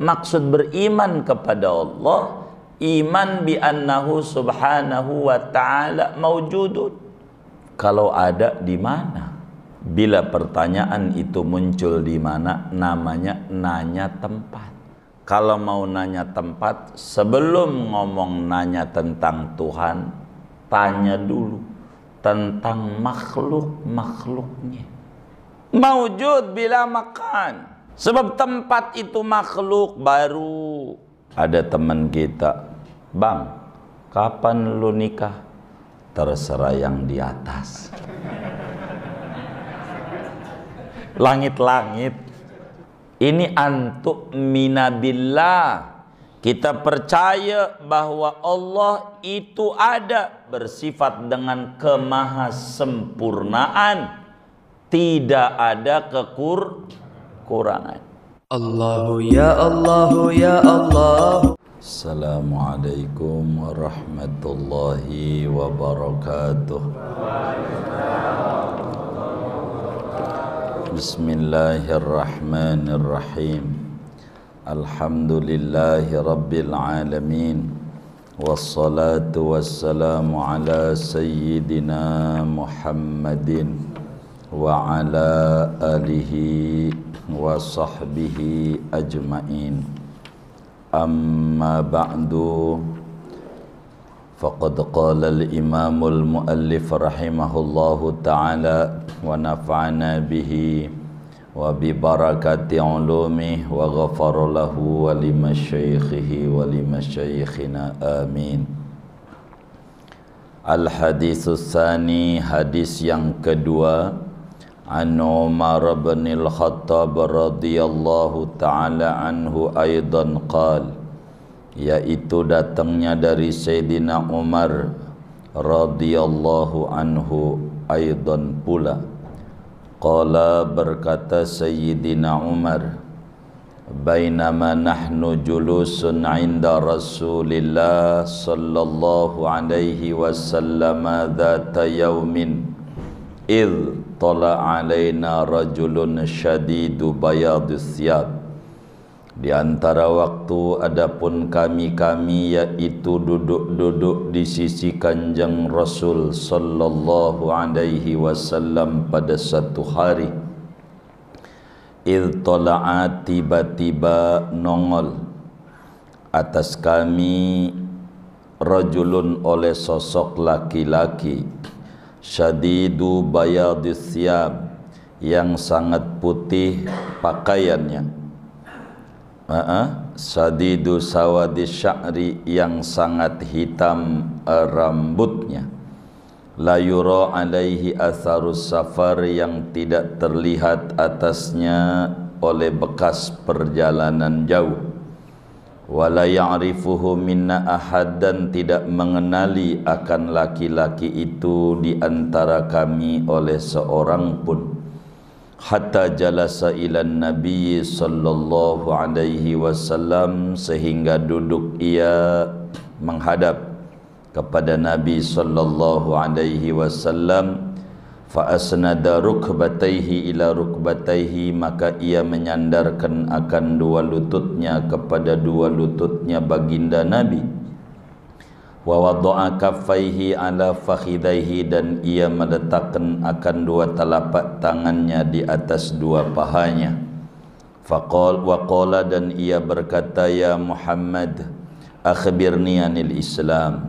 maksud beriman kepada Allah iman bi annahu subhanahu wa ta'ala maujudun kalau ada di mana bila pertanyaan itu muncul di mana namanya nanya tempat kalau mau nanya tempat sebelum ngomong nanya tentang Tuhan tanya dulu tentang makhluk-makhluknya maujud bila makan Sebab tempat itu makhluk baru. Ada teman kita, Bang, kapan lu nikah? Terserah yang di atas. Langit-langit. Ini antuk minabillah. Kita percaya bahwa Allah itu ada bersifat dengan kemahasempurnaan. Tidak ada kekur قرآن الله يا الله يا الله السلام عليكم ورحمة الله وبركاته بسم الله الرحمن الرحيم الحمد لله رب العالمين والصلاة والسلام على سيدنا محمد وعلى آله wa sahbihi ajmain amma ba'du faqad qala al-imam al-muallif rahimahullahu ta'ala wa nafa'ana bihi wa bi barakati ulumihi wa ghafara lahu wa wa amin al Hadis yang kedua عن عمر بن الخطاب رضي الله تعالى عنه أيضا قال yaitu datangnya dari Sayyidina Umar radhiyallahu anhu aidan pula qala berkata Sayyidina Umar bainama nahnu julusun inda Rasulillah sallallahu alaihi wasallam dhata yaumin idh طلع علينا رجل شديد بياض الثياب Di antara waktu adapun kami-kami yaitu duduk-duduk di sisi kanjeng Rasul sallallahu alaihi wasallam pada satu hari Idh tola'a tiba-tiba nongol Atas kami Rajulun oleh sosok laki-laki syadidu bayadis siyab yang sangat putih pakaiannya uh-uh. sadidu sya'ri yang sangat hitam rambutnya la yura alaihi atharus safar yang tidak terlihat atasnya oleh bekas perjalanan jauh wala ya'rifuhu minna ahad dan tidak mengenali akan laki-laki itu di antara kami oleh seorang pun hatta jalasa ilan nabi sallallahu alaihi wasallam sehingga duduk ia menghadap kepada nabi sallallahu alaihi wasallam fa asnada rukbataihi ila rukbataihi maka ia menyandarkan akan dua lututnya kepada dua lututnya baginda Nabi wa wada'a kaffaihi ala fakhidaihi dan ia meletakkan akan dua telapak tangannya di atas dua pahanya faqal wa qala dan ia berkata ya Muhammad akhbirni anil Islam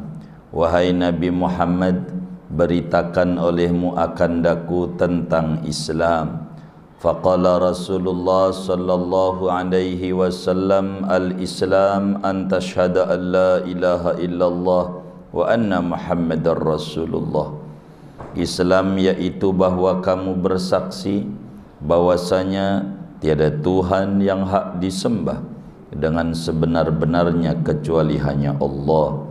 wahai Nabi Muhammad beritakan olehmu akan daku tentang Islam faqala rasulullah sallallahu alaihi wasallam al islam an tashhada an la ilaha illallah wa anna muhammadar rasulullah Islam yaitu bahwa kamu bersaksi bahwasanya tiada Tuhan yang hak disembah dengan sebenar-benarnya kecuali hanya Allah.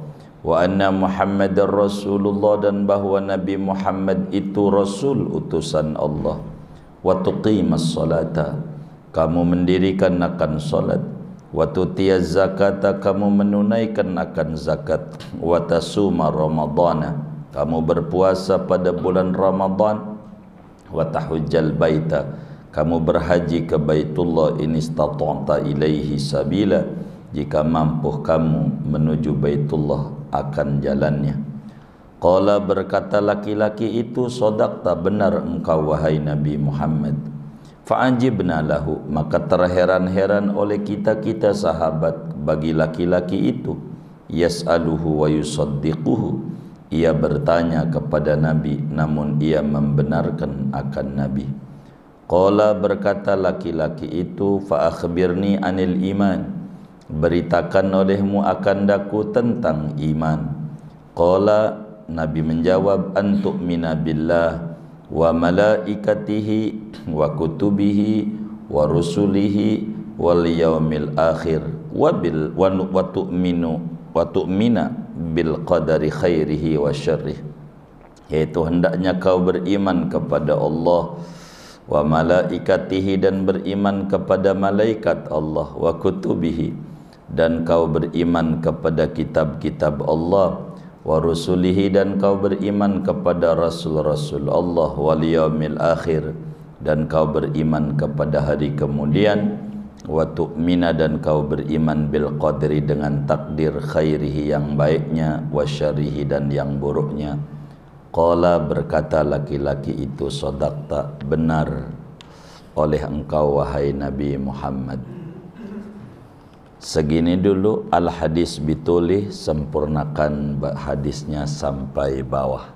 wa anna Muhammadar Rasulullah dan bahwa Nabi Muhammad itu Rasul utusan Allah wa tuqimas salata kamu mendirikan akan salat wa tutiyaz zakata kamu menunaikan akan zakat wa tasuma ramadhana kamu berpuasa pada bulan Ramadan wa tahujjal baita kamu berhaji ke Baitullah in istata'ta ilaihi sabila jika mampu kamu menuju Baitullah akan jalannya. Qala berkata laki-laki itu sodakta benar engkau wahai Nabi Muhammad. Faanjibna lahu maka terheran-heran oleh kita-kita sahabat bagi laki-laki itu. Yas'aluhu wa yusaddiquhu. Ia bertanya kepada Nabi namun ia membenarkan akan Nabi. Qala berkata laki-laki itu faakhbirni anil iman. Beritakan olehmu akan daku tentang iman Qala Nabi menjawab mina billah Wa malaikatihi Wa kutubihi Wa rusulihi Wal yaumil akhir Wa, bil, wa, wa tu'minu Wa tu'mina bil qadari khairihi wa syarrih Yaitu hendaknya kau beriman kepada Allah Wa malaikatihi dan beriman kepada malaikat Allah Wa kutubihi dan kau beriman kepada kitab-kitab Allah wa rusulihi dan kau beriman kepada rasul-rasul Allah wal yaumil akhir dan kau beriman kepada hari kemudian wa tu'mina dan kau beriman bil qadri dengan takdir khairihi yang baiknya wa syarihi dan yang buruknya qala berkata laki-laki itu sadaqta benar oleh engkau wahai nabi Muhammad Segini dulu al-hadis bitulih sempurnakan hadisnya sampai bawah.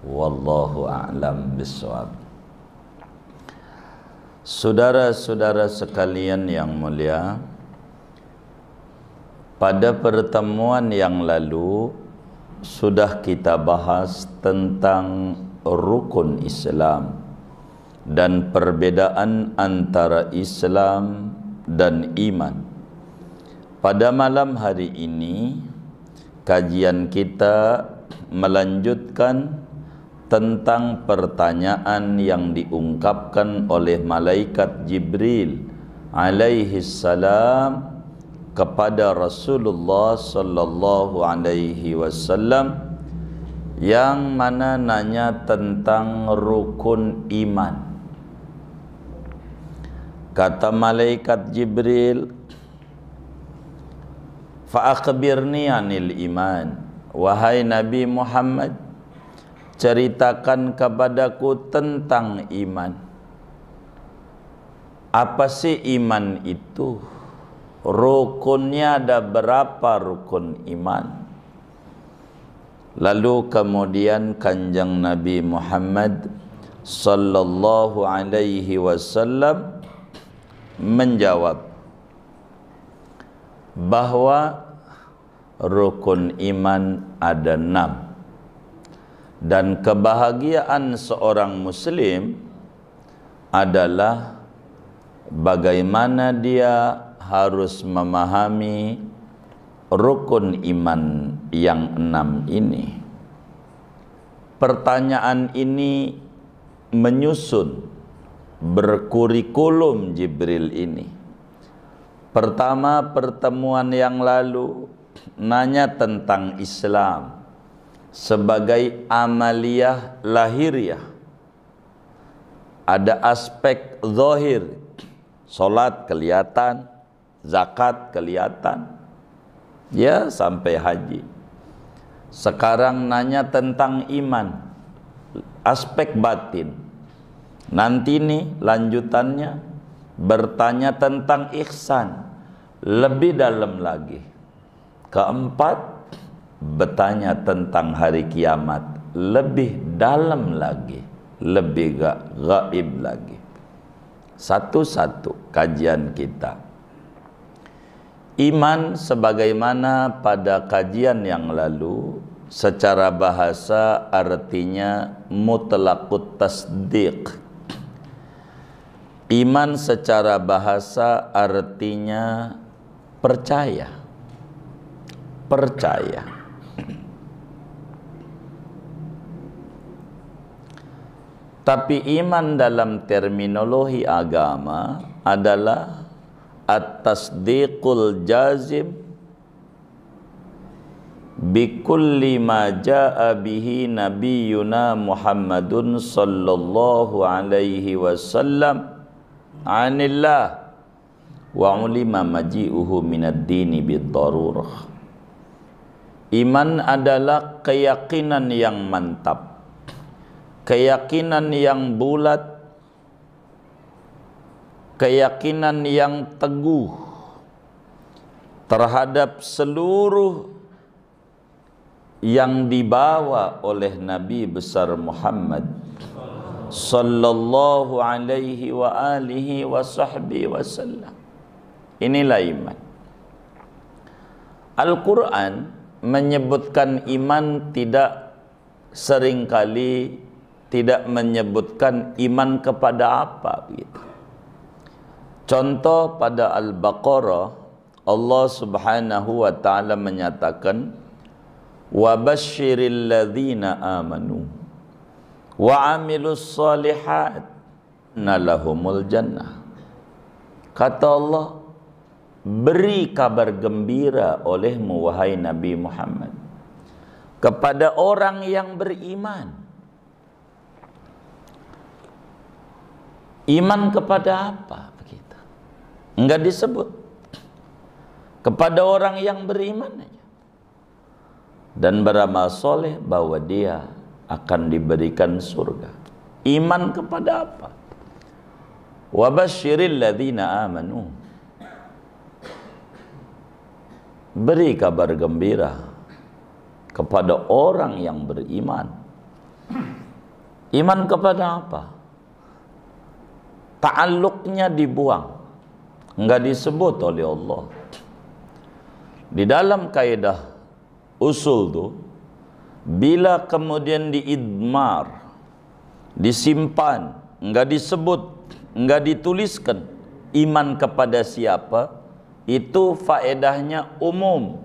Wallahu a'lam bissawab. Saudara-saudara sekalian yang mulia, pada pertemuan yang lalu sudah kita bahas tentang rukun Islam dan perbedaan antara Islam dan iman. Pada malam hari ini kajian kita melanjutkan tentang pertanyaan yang diungkapkan oleh malaikat Jibril alaihi salam kepada Rasulullah sallallahu alaihi wasallam yang mana nanya tentang rukun iman. Kata malaikat Jibril, fa anil iman wahai nabi Muhammad ceritakan kepadaku tentang iman apa sih iman itu rukunnya ada berapa rukun iman lalu kemudian kanjeng nabi Muhammad sallallahu alaihi wasallam menjawab bahwa rukun iman ada enam dan kebahagiaan seorang muslim adalah bagaimana dia harus memahami rukun iman yang enam ini pertanyaan ini menyusun berkurikulum Jibril ini Pertama pertemuan yang lalu nanya tentang Islam sebagai amaliyah lahiriah. Ada aspek zahir, solat kelihatan, zakat kelihatan, ya sampai haji. Sekarang nanya tentang iman, aspek batin. Nanti nih lanjutannya bertanya tentang ihsan, lebih dalam lagi. Keempat, bertanya tentang hari kiamat lebih dalam lagi, lebih gak gaib lagi. Satu-satu kajian kita. Iman sebagaimana pada kajian yang lalu secara bahasa artinya mutlakut tasdiq. Iman secara bahasa artinya percaya percaya tapi iman dalam terminologi agama adalah at-tasdiqul jazim bikulli ma jaa bihi nabiyyuna Muhammadun sallallahu alaihi wasallam anillah wa ulima maji'uhu minad dini bidarurah iman adalah keyakinan yang mantap keyakinan yang bulat keyakinan yang teguh terhadap seluruh yang dibawa oleh Nabi besar Muhammad sallallahu alaihi wa alihi wa sahbihi wasallam Inilah iman. Al-Quran menyebutkan iman tidak seringkali tidak menyebutkan iman kepada apa begitu. Contoh pada Al-Baqarah Allah Subhanahu wa taala menyatakan wa basyiril ladzina amanu wa amilus salihat nalahumul jannah. Kata Allah, beri kabar gembira oleh wahai Nabi Muhammad kepada orang yang beriman iman kepada apa kita? enggak disebut kepada orang yang beriman aja dan beramal soleh bahwa dia akan diberikan surga iman kepada apa wabashiril ladzina amanu beri kabar gembira kepada orang yang beriman. Iman kepada apa? taaluknya dibuang. Enggak disebut oleh Allah. Di dalam kaidah usul itu, bila kemudian diidmar, disimpan, enggak disebut, enggak dituliskan iman kepada siapa? itu faedahnya umum.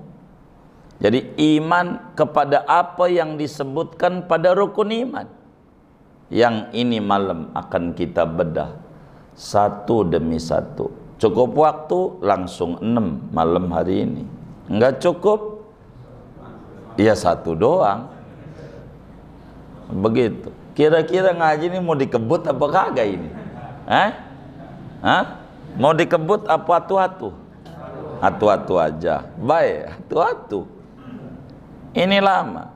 Jadi iman kepada apa yang disebutkan pada rukun iman. Yang ini malam akan kita bedah satu demi satu. Cukup waktu langsung enam malam hari ini. Enggak cukup? Ya satu doang. Begitu. Kira-kira ngaji ini mau dikebut apa kagak ini? Hah? Hah? Mau dikebut apa tuh? atuh Atu-atu aja. Baik, atu-atu. Ini lama.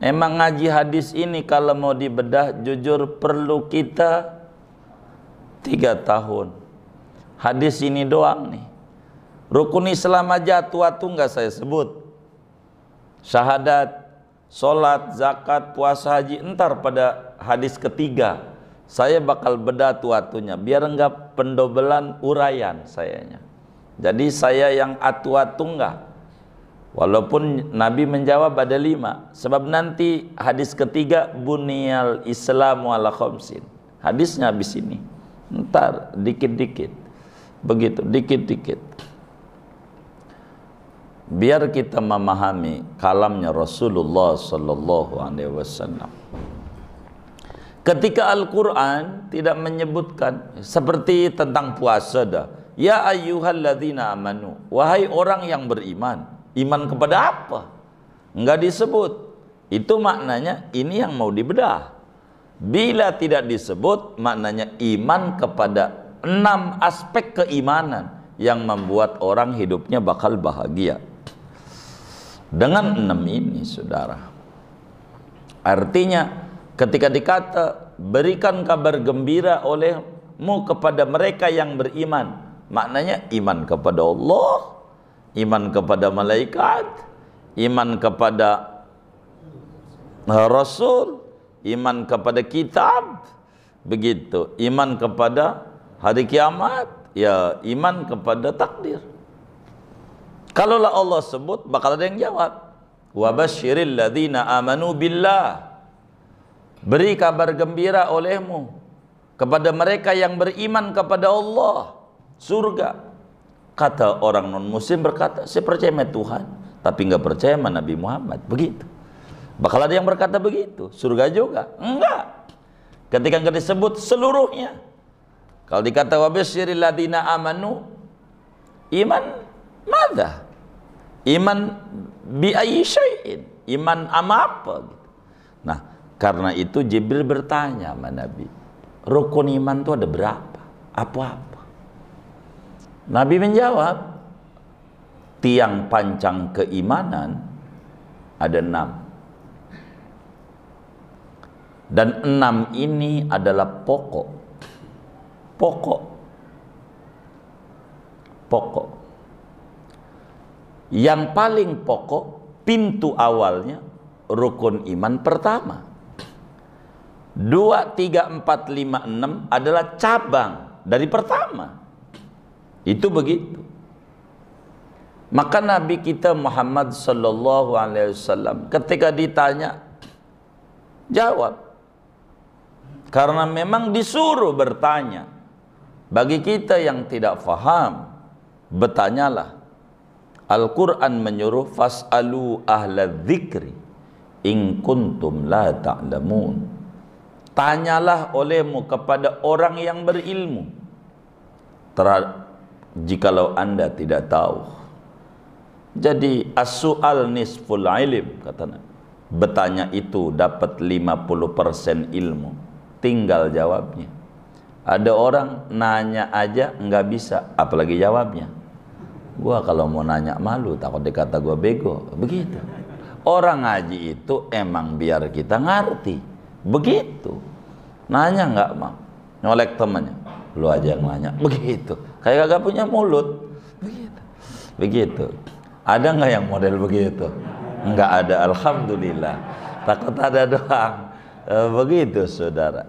Emang ngaji hadis ini kalau mau dibedah jujur perlu kita tiga tahun. Hadis ini doang nih. Rukun Islam aja atu-atu nggak saya sebut. Syahadat, sholat, zakat, puasa, haji. Entar pada hadis ketiga saya bakal bedah tuatunya. biar enggak pendobelan urayan sayanya. Jadi saya yang atua tunggah, Walaupun Nabi menjawab ada lima. Sebab nanti hadis ketiga bunyal Islam ala khomsin. Hadisnya habis ini. Ntar dikit-dikit. Begitu, dikit-dikit. Biar kita memahami kalamnya Rasulullah sallallahu alaihi wasallam. Ketika Al-Quran tidak menyebutkan seperti tentang puasa dah. Ya ayyuhalladzina amanu. Wahai orang yang beriman. Iman kepada apa? Enggak disebut. Itu maknanya ini yang mau dibedah. Bila tidak disebut, maknanya iman kepada enam aspek keimanan yang membuat orang hidupnya bakal bahagia. Dengan enam ini, saudara. Artinya, ketika dikata, berikan kabar gembira olehmu kepada mereka yang beriman Maknanya iman kepada Allah, iman kepada malaikat, iman kepada Rasul, iman kepada kitab, begitu. Iman kepada hari kiamat, ya iman kepada takdir. Kalaulah Allah sebut, bakal ada yang jawab. Wabashiril ladhina amanu billah. Beri kabar gembira olehmu kepada mereka yang beriman kepada Allah surga. Kata orang non muslim berkata, saya percaya sama Tuhan, tapi nggak percaya sama Nabi Muhammad. Begitu. Bakal ada yang berkata begitu, surga juga. Enggak. Ketika nggak disebut seluruhnya. Kalau dikata wabisyiril ladina amanu, iman mada? Iman bi Iman ama apa? Gitu. Nah, karena itu Jibril bertanya sama Nabi, rukun iman itu ada berapa? Apa-apa? Nabi menjawab, tiang pancang keimanan ada enam. Dan enam ini adalah pokok. Pokok. Pokok. Yang paling pokok, pintu awalnya, rukun iman pertama. Dua, tiga, empat, lima, enam adalah cabang dari pertama. Itu begitu. Maka Nabi kita Muhammad sallallahu alaihi wasallam ketika ditanya jawab. Karena memang disuruh bertanya. Bagi kita yang tidak faham, bertanyalah. Al-Quran menyuruh fas'alu ahla dzikri ing kuntum la ta'lamun. Tanyalah olehmu kepada orang yang berilmu. jikalau anda tidak tahu. Jadi as-su'al nisful ilim kata Nabi. Bertanya itu dapat 50% ilmu. Tinggal jawabnya. Ada orang nanya aja nggak bisa, apalagi jawabnya. Gua kalau mau nanya malu, takut dikata gua bego. Begitu. Orang ngaji itu emang biar kita ngerti. Begitu. Nanya nggak mau. Nyolek temannya. Lu aja yang nanya. Begitu kayak gak punya mulut begitu begitu ada nggak yang model begitu nggak ada alhamdulillah takut ada doang e, begitu saudara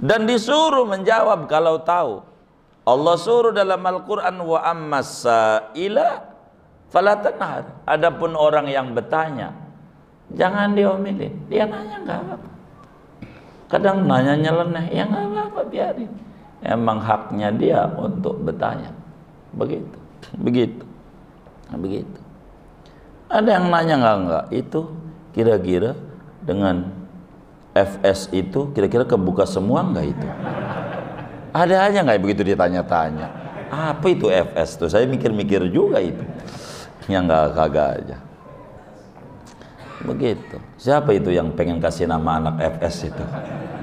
dan disuruh menjawab kalau tahu Allah suruh dalam Al-Quran wa ammas falatanhar adapun orang yang bertanya jangan diomelin dia nanya nggak apa, apa kadang nanya nyeleneh ya nggak apa-apa biarin emang haknya dia untuk bertanya begitu begitu begitu ada yang nanya nggak nggak itu kira-kira dengan FS itu kira-kira kebuka semua nggak itu ada aja nggak begitu ditanya-tanya apa itu FS tuh saya mikir-mikir juga itu yang nggak kagak aja begitu siapa itu yang pengen kasih nama anak FS itu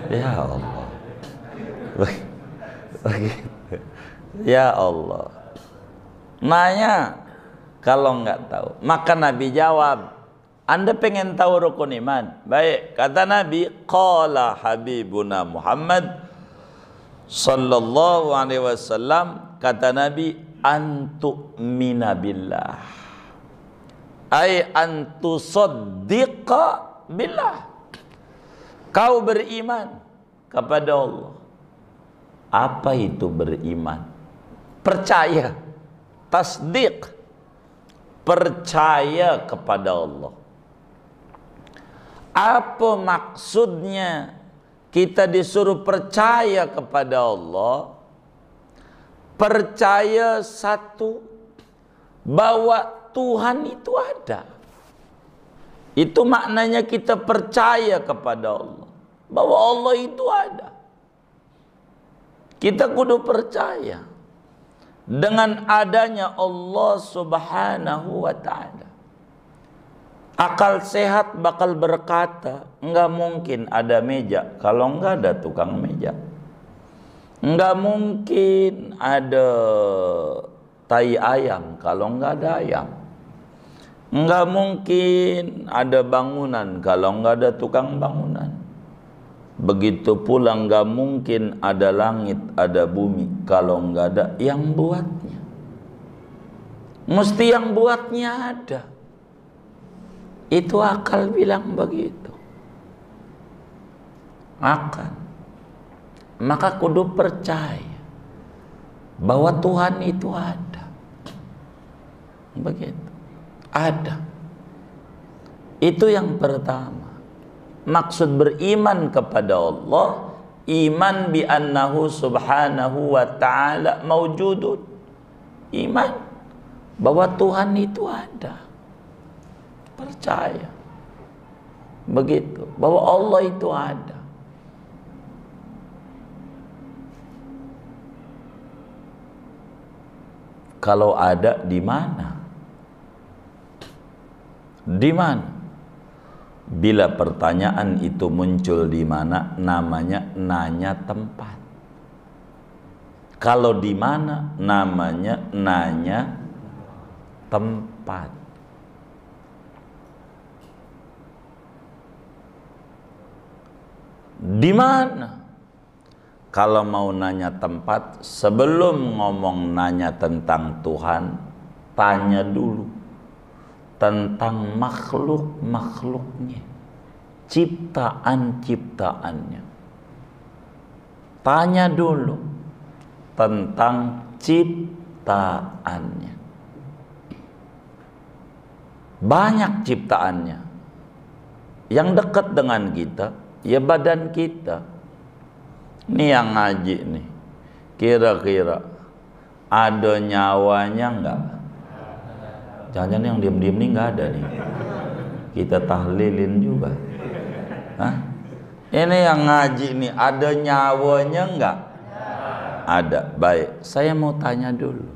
ya Allah Gitu. ya Allah nanya kalau nggak tahu maka Nabi jawab anda pengen tahu rukun iman baik kata Nabi qala habibuna Muhammad sallallahu alaihi wasallam kata Nabi antum minabillah ay antu saddiqa billah kau beriman kepada Allah apa itu beriman? Percaya. Tasdik. Percaya kepada Allah. Apa maksudnya kita disuruh percaya kepada Allah? Percaya satu bahwa Tuhan itu ada. Itu maknanya kita percaya kepada Allah bahwa Allah itu ada. Kita kudu percaya dengan adanya Allah Subhanahu wa taala. Akal sehat bakal berkata, enggak mungkin ada meja kalau enggak ada tukang meja. Enggak mungkin ada tai ayam kalau enggak ada ayam. Enggak mungkin ada bangunan kalau enggak ada tukang bangunan. Begitu pula nggak mungkin ada langit, ada bumi kalau nggak ada yang buatnya. Mesti yang buatnya ada. Itu akal bilang begitu. akan Maka kudu percaya bahwa Tuhan itu ada. Begitu. Ada. Itu yang pertama maksud beriman kepada Allah iman bi annahu subhanahu wa ta'ala maujudun iman bahwa Tuhan itu ada percaya begitu bahwa Allah itu ada kalau ada di mana di mana Bila pertanyaan itu muncul di mana, namanya nanya tempat. Kalau di mana, namanya nanya tempat. Di mana? kalau mau nanya tempat, sebelum ngomong nanya tentang Tuhan, tanya dulu tentang makhluk-makhluknya, ciptaan-ciptaannya. Tanya dulu tentang ciptaannya. Banyak ciptaannya. Yang dekat dengan kita, ya badan kita. Ini yang ngaji nih. Kira-kira ada nyawanya enggak? Jangan-jangan yang diem-diem nih nggak ada nih. Kita tahlilin juga. Hah? Ini yang ngaji nih, ada nyawanya nggak? Ada. Baik, saya mau tanya dulu.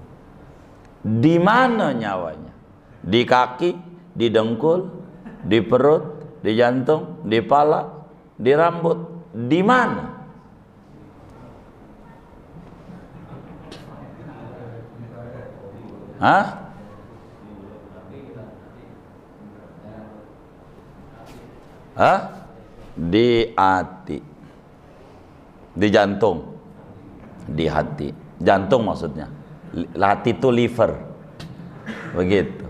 Di mana nyawanya? Di kaki, di dengkul, di perut, di jantung, di pala, di rambut. Di mana? Hah? Hah? Di hati. Di jantung. Di hati. Jantung maksudnya. Hati itu liver. Begitu.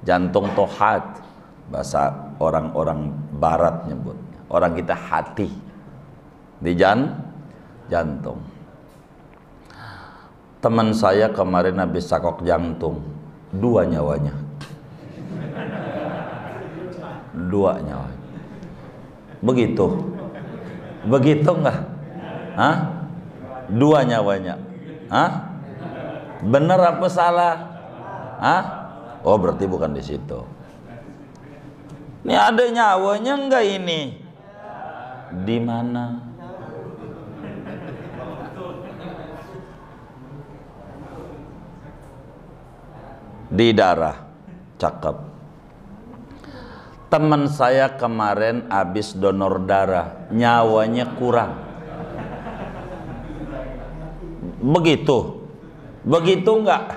Jantung tohat hat. Bahasa orang-orang barat nyebutnya. Orang kita hati. Di jan, jantung. Teman saya kemarin habis sakok jantung. Dua nyawanya. Dua nyawanya Begitu. Begitu enggak? Hah? Dua nyawanya. Hah? Benar apa salah? Hah? Oh, berarti bukan di situ. Ini ada nyawanya enggak ini? Di mana? Di darah. Cakep teman saya kemarin habis donor darah, nyawanya kurang. Begitu. Begitu enggak?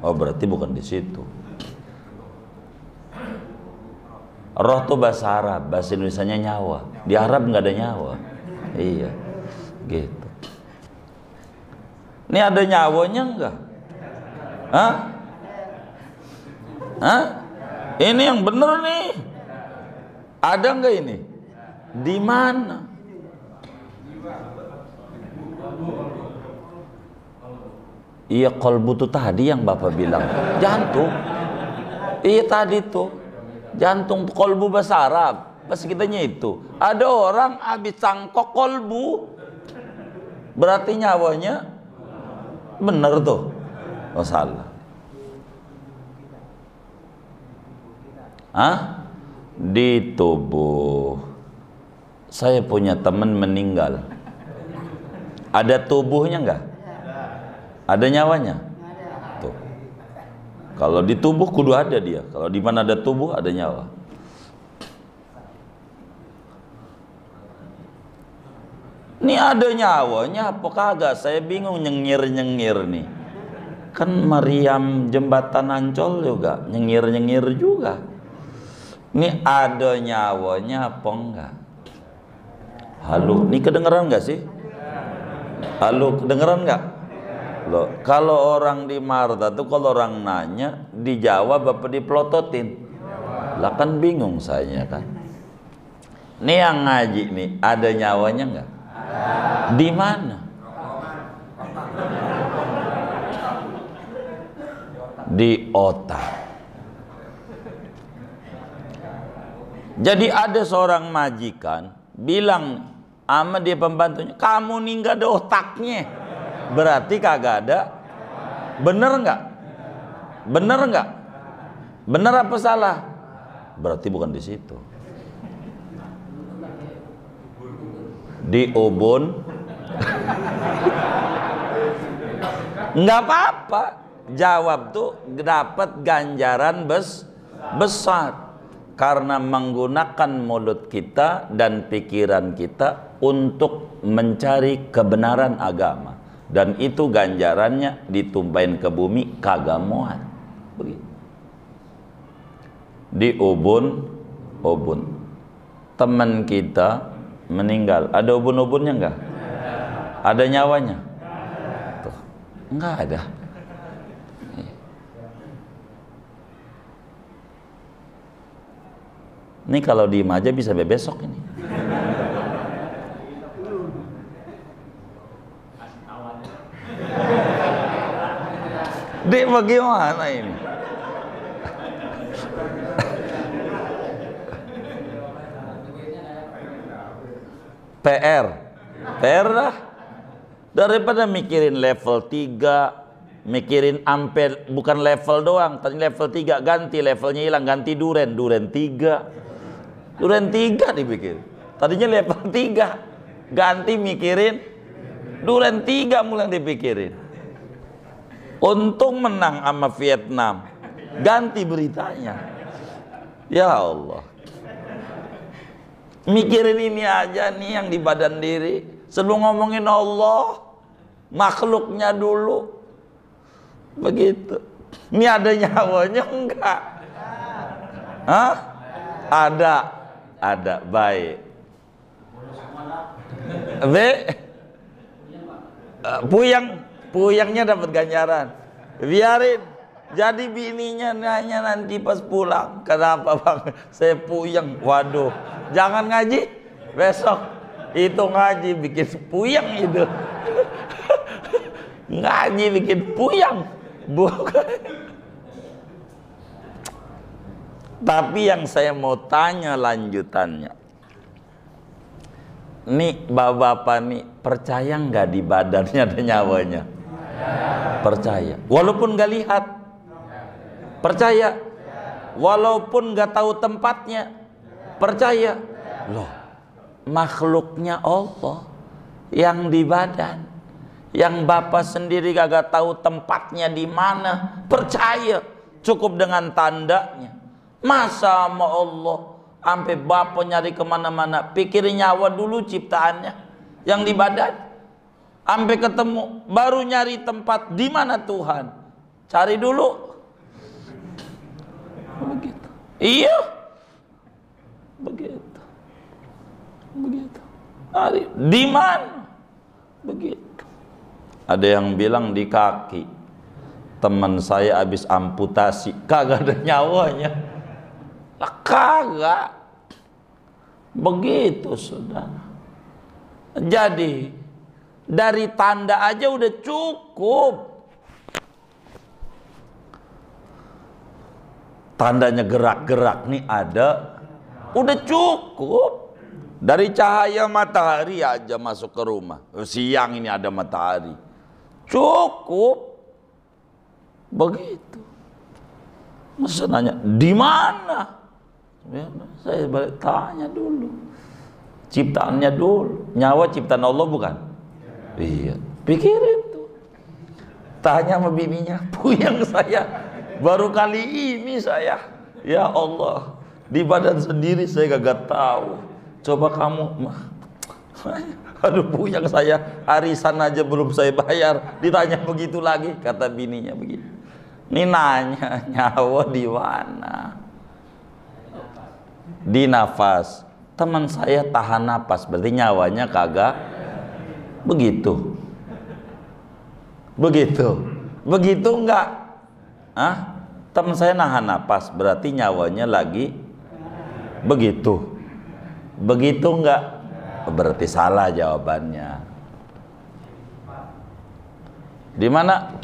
Oh, berarti bukan di situ. Roh tuh bahasa Arab, bahasa Indonesia nyawa. Di Arab enggak ada nyawa. Iya. Gitu. Ini ada nyawanya enggak? Hah? Hah? Ini yang bener nih. Ada nggak ini? Di mana? Iya kolbu tuh tadi yang Bapak bilang. Jantung. Iya tadi tuh. Jantung kolbu bahasa Arab. Pas kitanya itu. Ada orang habis cangkok kolbu. Berarti nyawanya benar tuh. Oh salah. Hah? di tubuh. Saya punya teman meninggal. Ada tubuhnya enggak? Ada nyawanya? Tuh. Kalau di tubuh kudu ada dia. Kalau di mana ada tubuh ada nyawa. Ini ada nyawanya apa kagak? Saya bingung nyengir-nyengir nih. Kan Maryam jembatan Ancol juga, nyengir-nyengir juga. Ini ada nyawanya apa enggak? Halo, ini kedengeran enggak sih? Halo, kedengeran enggak? Lo, kalau orang di Marta tuh kalau orang nanya dijawab apa dipelototin? Lah kan bingung saya kan. ini yang ngaji nih, ada nyawanya enggak? Di mana? Di otak. Jadi ada seorang majikan bilang sama dia pembantunya, kamu nih nggak ada otaknya. Berarti kagak ada. Bener nggak? Bener nggak? Bener apa salah? Berarti bukan di situ. Di obon. nggak apa-apa. Jawab tuh dapat ganjaran bes besar karena menggunakan mulut kita dan pikiran kita untuk mencari kebenaran agama dan itu ganjarannya ditumpahin ke bumi kagamuan, begitu di ubun ubun teman kita meninggal ada ubun-ubunnya enggak ada nyawanya Tuh. enggak ada Ini kalau diem aja bisa besok ini. Dek bagaimana ini? PR. PR lah. Daripada mikirin level 3, mikirin ampel bukan level doang, tapi level 3 ganti levelnya hilang, ganti duren, duren 3. Duren tiga dipikir. Tadinya level tiga. Ganti mikirin. Duren tiga mulai dipikirin. Untung menang sama Vietnam. Ganti beritanya. Ya Allah. Mikirin ini aja nih yang di badan diri. Sebelum ngomongin Allah, makhluknya dulu. Begitu. Ini ada nyawanya enggak? Hah? Ada ada baik B eh, puyang puyangnya dapat ganjaran biarin jadi bininya nanya nanti pas pulang kenapa bang saya puyang waduh jangan ngaji besok itu ngaji bikin puyang itu ngaji bikin puyang bukan tapi yang saya mau tanya lanjutannya. Nih bapak-bapak nih percaya nggak di badannya ada nyawanya? Percaya. Walaupun nggak lihat. Percaya. Walaupun nggak tahu tempatnya. Percaya. Loh, makhluknya Allah yang di badan yang bapak sendiri kagak tahu tempatnya di mana percaya cukup dengan tandanya Masa sama Allah Sampai bapak nyari kemana-mana Pikir nyawa dulu ciptaannya Yang di badan Sampai ketemu Baru nyari tempat di mana Tuhan Cari dulu Begitu Iya Begitu Begitu Di mana Begitu Ada yang bilang di kaki Teman saya habis amputasi Kagak ada nyawanya lah kagak. Begitu saudara. Jadi dari tanda aja udah cukup. Tandanya gerak-gerak nih ada. Udah cukup. Dari cahaya matahari aja masuk ke rumah. Siang ini ada matahari. Cukup. Begitu. Masa nanya, di mana? Ya, saya balik tanya dulu. Ciptaannya dulu. Nyawa ciptaan Allah bukan? Ya. Iya. Pikirin tuh. Tanya sama bibinya, puyeng saya. Baru kali ini saya. Ya Allah, di badan sendiri saya gak tahu. Coba kamu, mah. Aduh puyeng saya, arisan aja belum saya bayar. Ditanya begitu lagi, kata bininya begitu. Ini nanya nyawa di mana? di nafas. Teman saya tahan nafas, berarti nyawanya kagak begitu. Begitu. Begitu enggak? Ah, teman saya nahan nafas, berarti nyawanya lagi begitu. Begitu enggak? Berarti salah jawabannya. Di mana?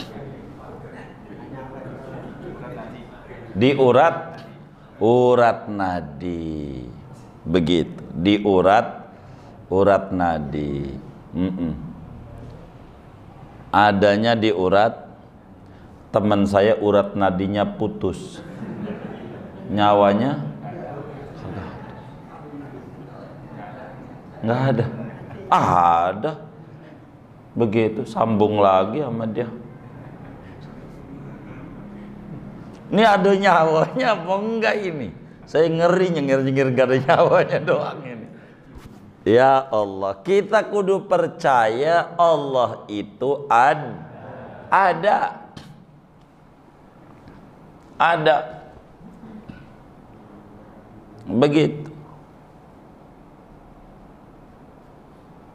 Di urat urat nadi begitu di urat urat nadi mm -mm. adanya di urat teman saya urat nadinya putus nyawanya nggak ada ada begitu sambung lagi sama dia Ini ada nyawanya apa enggak ini? Saya ngeri nyengir-nyengir gak ada nyawanya doang ini. Ya Allah, kita kudu percaya Allah itu ad ada. Ada. Begitu.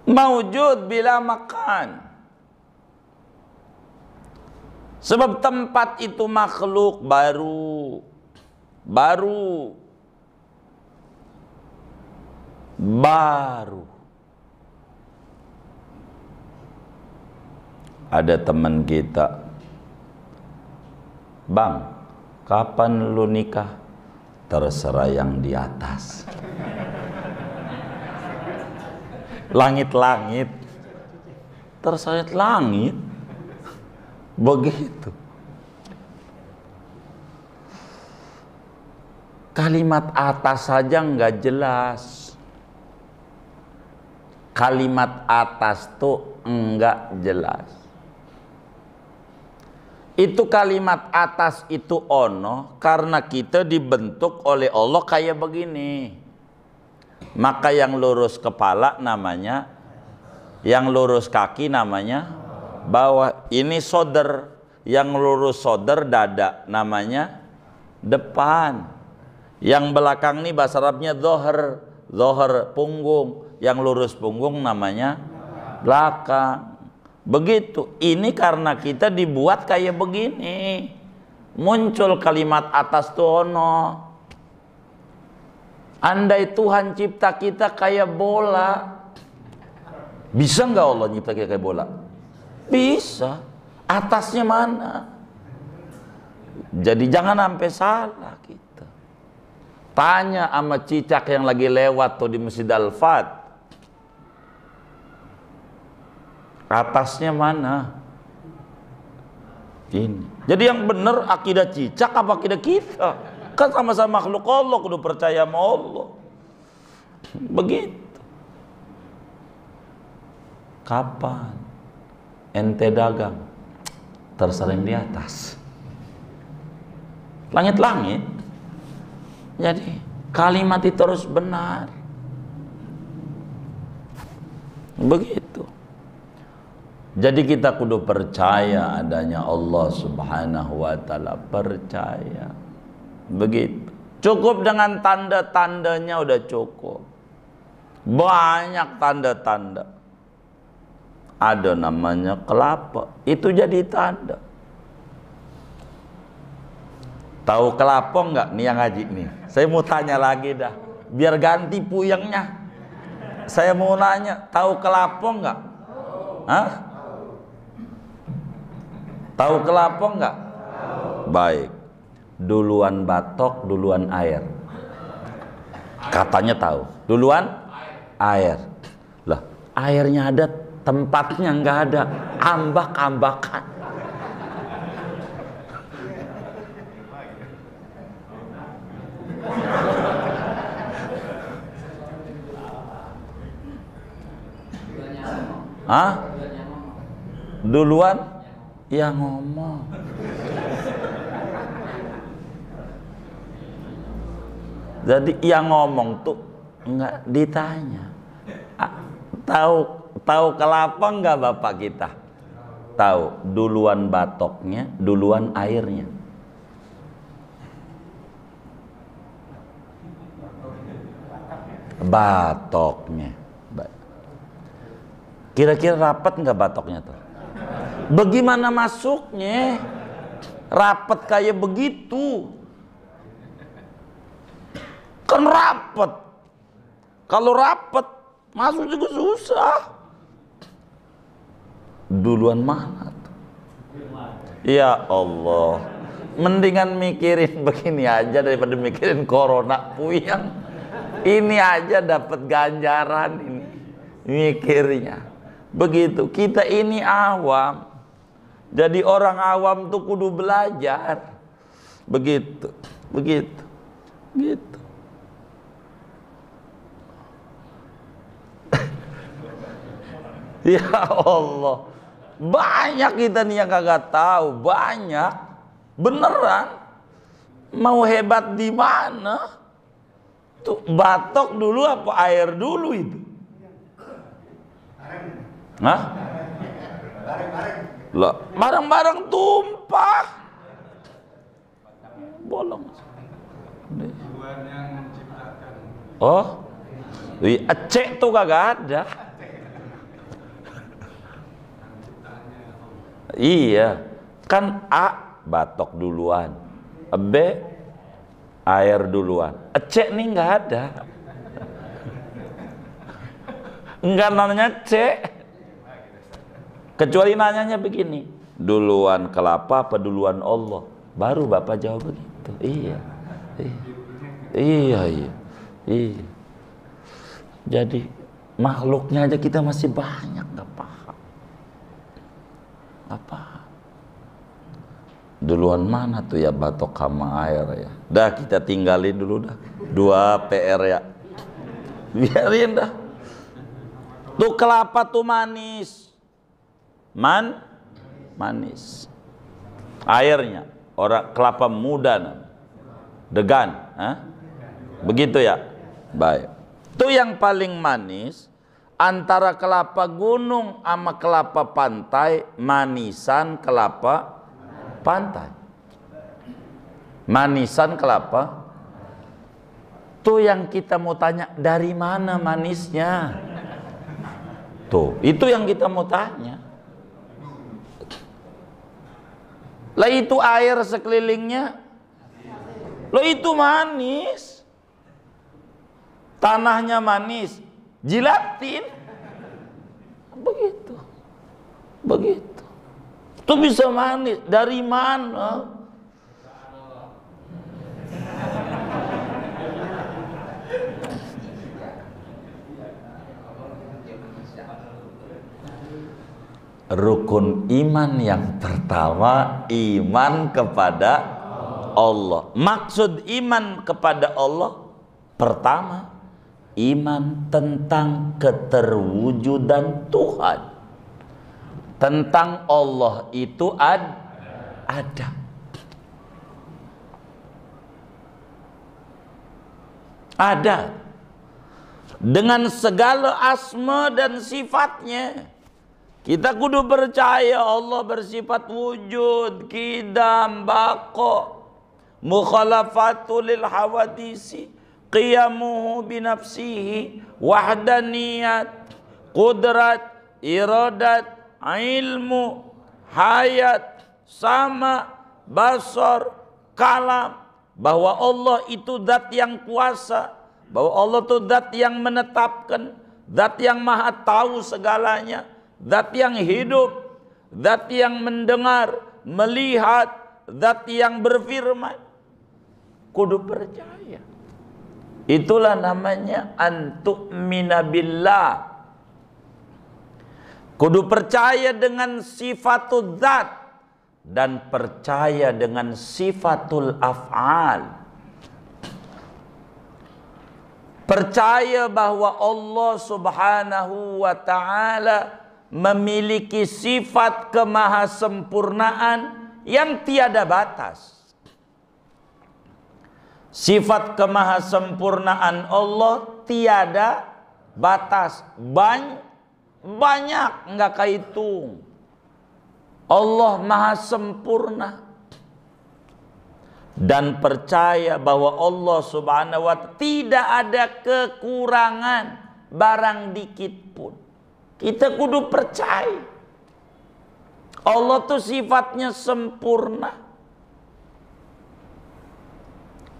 Maujud bila makan. Sebab tempat itu makhluk baru. Baru. Baru. Ada teman kita. Bang, kapan lu nikah? Terserah yang di atas. Langit-langit. Terserah langit. Begitu. Kalimat atas saja nggak jelas. Kalimat atas tuh enggak jelas. Itu kalimat atas itu ono karena kita dibentuk oleh Allah kayak begini. Maka yang lurus kepala namanya, yang lurus kaki namanya bahwa ini soder yang lurus soder dada namanya depan yang belakang nih bahasa Arabnya zohar zohar punggung yang lurus punggung namanya belakang begitu ini karena kita dibuat kayak begini muncul kalimat atas tono andai Tuhan cipta kita kayak bola bisa nggak Allah nyipta kita kayak bola bisa. Atasnya mana? Jadi jangan sampai salah kita. Tanya sama cicak yang lagi lewat tuh di Masjid Al-Fat. Atasnya mana? Ini. Jadi yang benar akidah cicak apa akidah kita? Kan sama-sama makhluk Allah, kudu percaya sama Allah. Begitu. Kapan? ente dagang tersaring di atas langit-langit jadi kalimat itu terus benar begitu jadi kita kudu percaya adanya Allah subhanahu wa ta'ala percaya begitu cukup dengan tanda-tandanya udah cukup banyak tanda-tanda ada namanya kelapa. Itu jadi tanda. Tahu kelapa enggak nih yang ngaji nih? Saya mau tanya lagi dah. Biar ganti puyengnya. Saya mau nanya, tahu kelapa enggak? Hah? Tahu kelapa enggak? Baik. Duluan batok, duluan air. Katanya tahu. Duluan air. Lah, airnya ada tempatnya nggak ada ambak-ambakan Hah? Duluan? Ya ngomong. Jadi yang ngomong tuh nggak ditanya. Tahu Tahu kelapa nggak bapak kita? Tahu. Duluan batoknya, duluan airnya. Batoknya. Kira-kira rapat nggak batoknya tuh? Bagaimana masuknya? Rapat kayak begitu. Kan rapat. Kalau rapat masuk juga susah duluan mana tuh? Ya Allah. Mendingan mikirin begini aja daripada mikirin corona puyeng. Ini aja dapat ganjaran ini mikirnya. Begitu. Kita ini awam. Jadi orang awam tuh kudu belajar. Begitu. Begitu. begitu, ya Allah banyak kita nih yang kagak tahu, banyak. Beneran. Mau hebat di mana? Tuh, batok dulu apa air dulu itu? nah Lah, barang-barang tumpah. Bolong. Oh. Iya, cek tuh kagak ada. Iya. Kan A batok duluan. B air duluan. E, C nih nggak ada. Enggak nanya C. Kecuali nanyanya begini. Duluan kelapa apa duluan Allah? Baru Bapak jawab begitu. Iya. Iya. Iya, iya. Iya. Jadi makhluknya aja kita masih banyak, nggak paham apa duluan mana tuh ya batok sama air ya dah kita tinggalin dulu dah dua PR ya biarin dah tuh kelapa tuh manis man manis airnya orang kelapa muda nam. degan Hah? begitu ya baik tuh yang paling manis antara kelapa gunung sama kelapa pantai manisan kelapa pantai manisan kelapa tuh yang kita mau tanya dari mana manisnya tuh itu yang kita mau tanya lah itu air sekelilingnya lo itu manis tanahnya manis jilatin begitu begitu itu bisa manis dari mana rukun iman yang pertama iman kepada Allah. Maksud iman kepada Allah pertama iman tentang keterwujudan Tuhan. Tentang Allah itu ad ada. Ada. Dengan segala asma dan sifatnya. Kita kudu percaya Allah bersifat wujud, kidam, bako, mukhalafatul lil hawadisi qiyamuhu binafsihi wahdaniyat qudrat iradat ilmu hayat sama basar kalam bahwa Allah itu zat yang kuasa bahwa Allah itu zat yang menetapkan zat yang maha tahu segalanya zat yang hidup zat yang mendengar melihat zat yang berfirman kudu percaya Itulah namanya antuk minabillah. Kudu percaya dengan sifatul zat dan percaya dengan sifatul af'al. Percaya bahwa Allah Subhanahu wa taala memiliki sifat kemahasempurnaan yang tiada batas. Sifat kemahasempurnaan Allah tiada batas. Bany banyak nggak kaitung. Allah maha sempurna. Dan percaya bahwa Allah subhanahu wa ta'ala tidak ada kekurangan barang dikit pun. Kita kudu percaya. Allah tuh sifatnya sempurna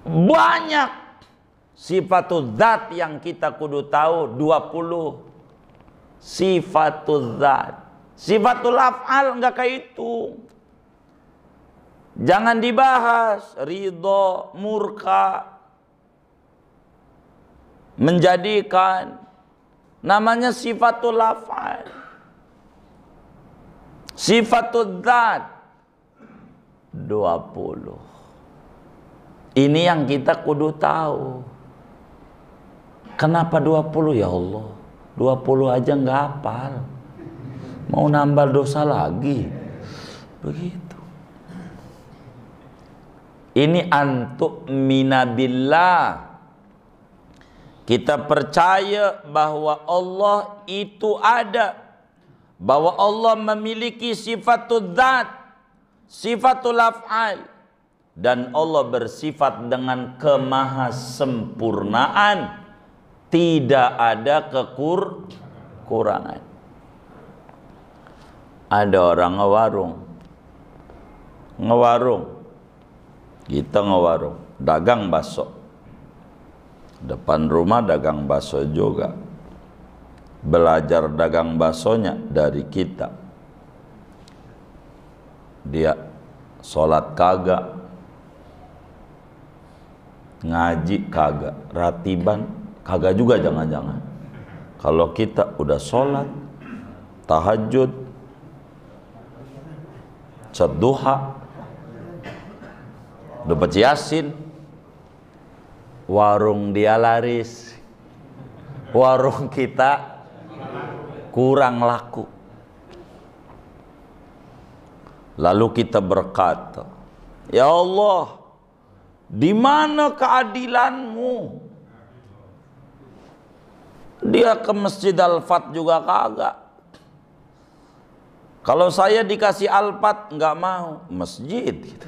banyak sifatul zat yang kita kudu tahu 20 sifatul zat sifatul af'al enggak kayak itu jangan dibahas ridho murka menjadikan namanya sifatul af'al sifatul zat 20 ini yang kita kudu tahu. Kenapa 20 ya Allah? 20 aja nggak hafal. Mau nambah dosa lagi. Begitu. Ini antuk minabillah. Kita percaya bahwa Allah itu ada. Bahwa Allah memiliki sifatul zat. Sifatul af'al dan Allah bersifat dengan kemahasempurnaan tidak ada kekurangan ada orang ngewarung ngewarung kita ngewarung dagang baso depan rumah dagang baso juga belajar dagang basonya dari kita dia sholat kagak ngaji kagak, ratiban kagak juga jangan-jangan. Kalau kita udah sholat, tahajud, seduha, udah baca yasin, warung dia laris, warung kita kurang laku. Lalu kita berkata, Ya Allah, di mana keadilanmu? Dia ke Masjid Al-Fat juga kagak. Kalau saya dikasih Al-Fat nggak mau, masjid gitu.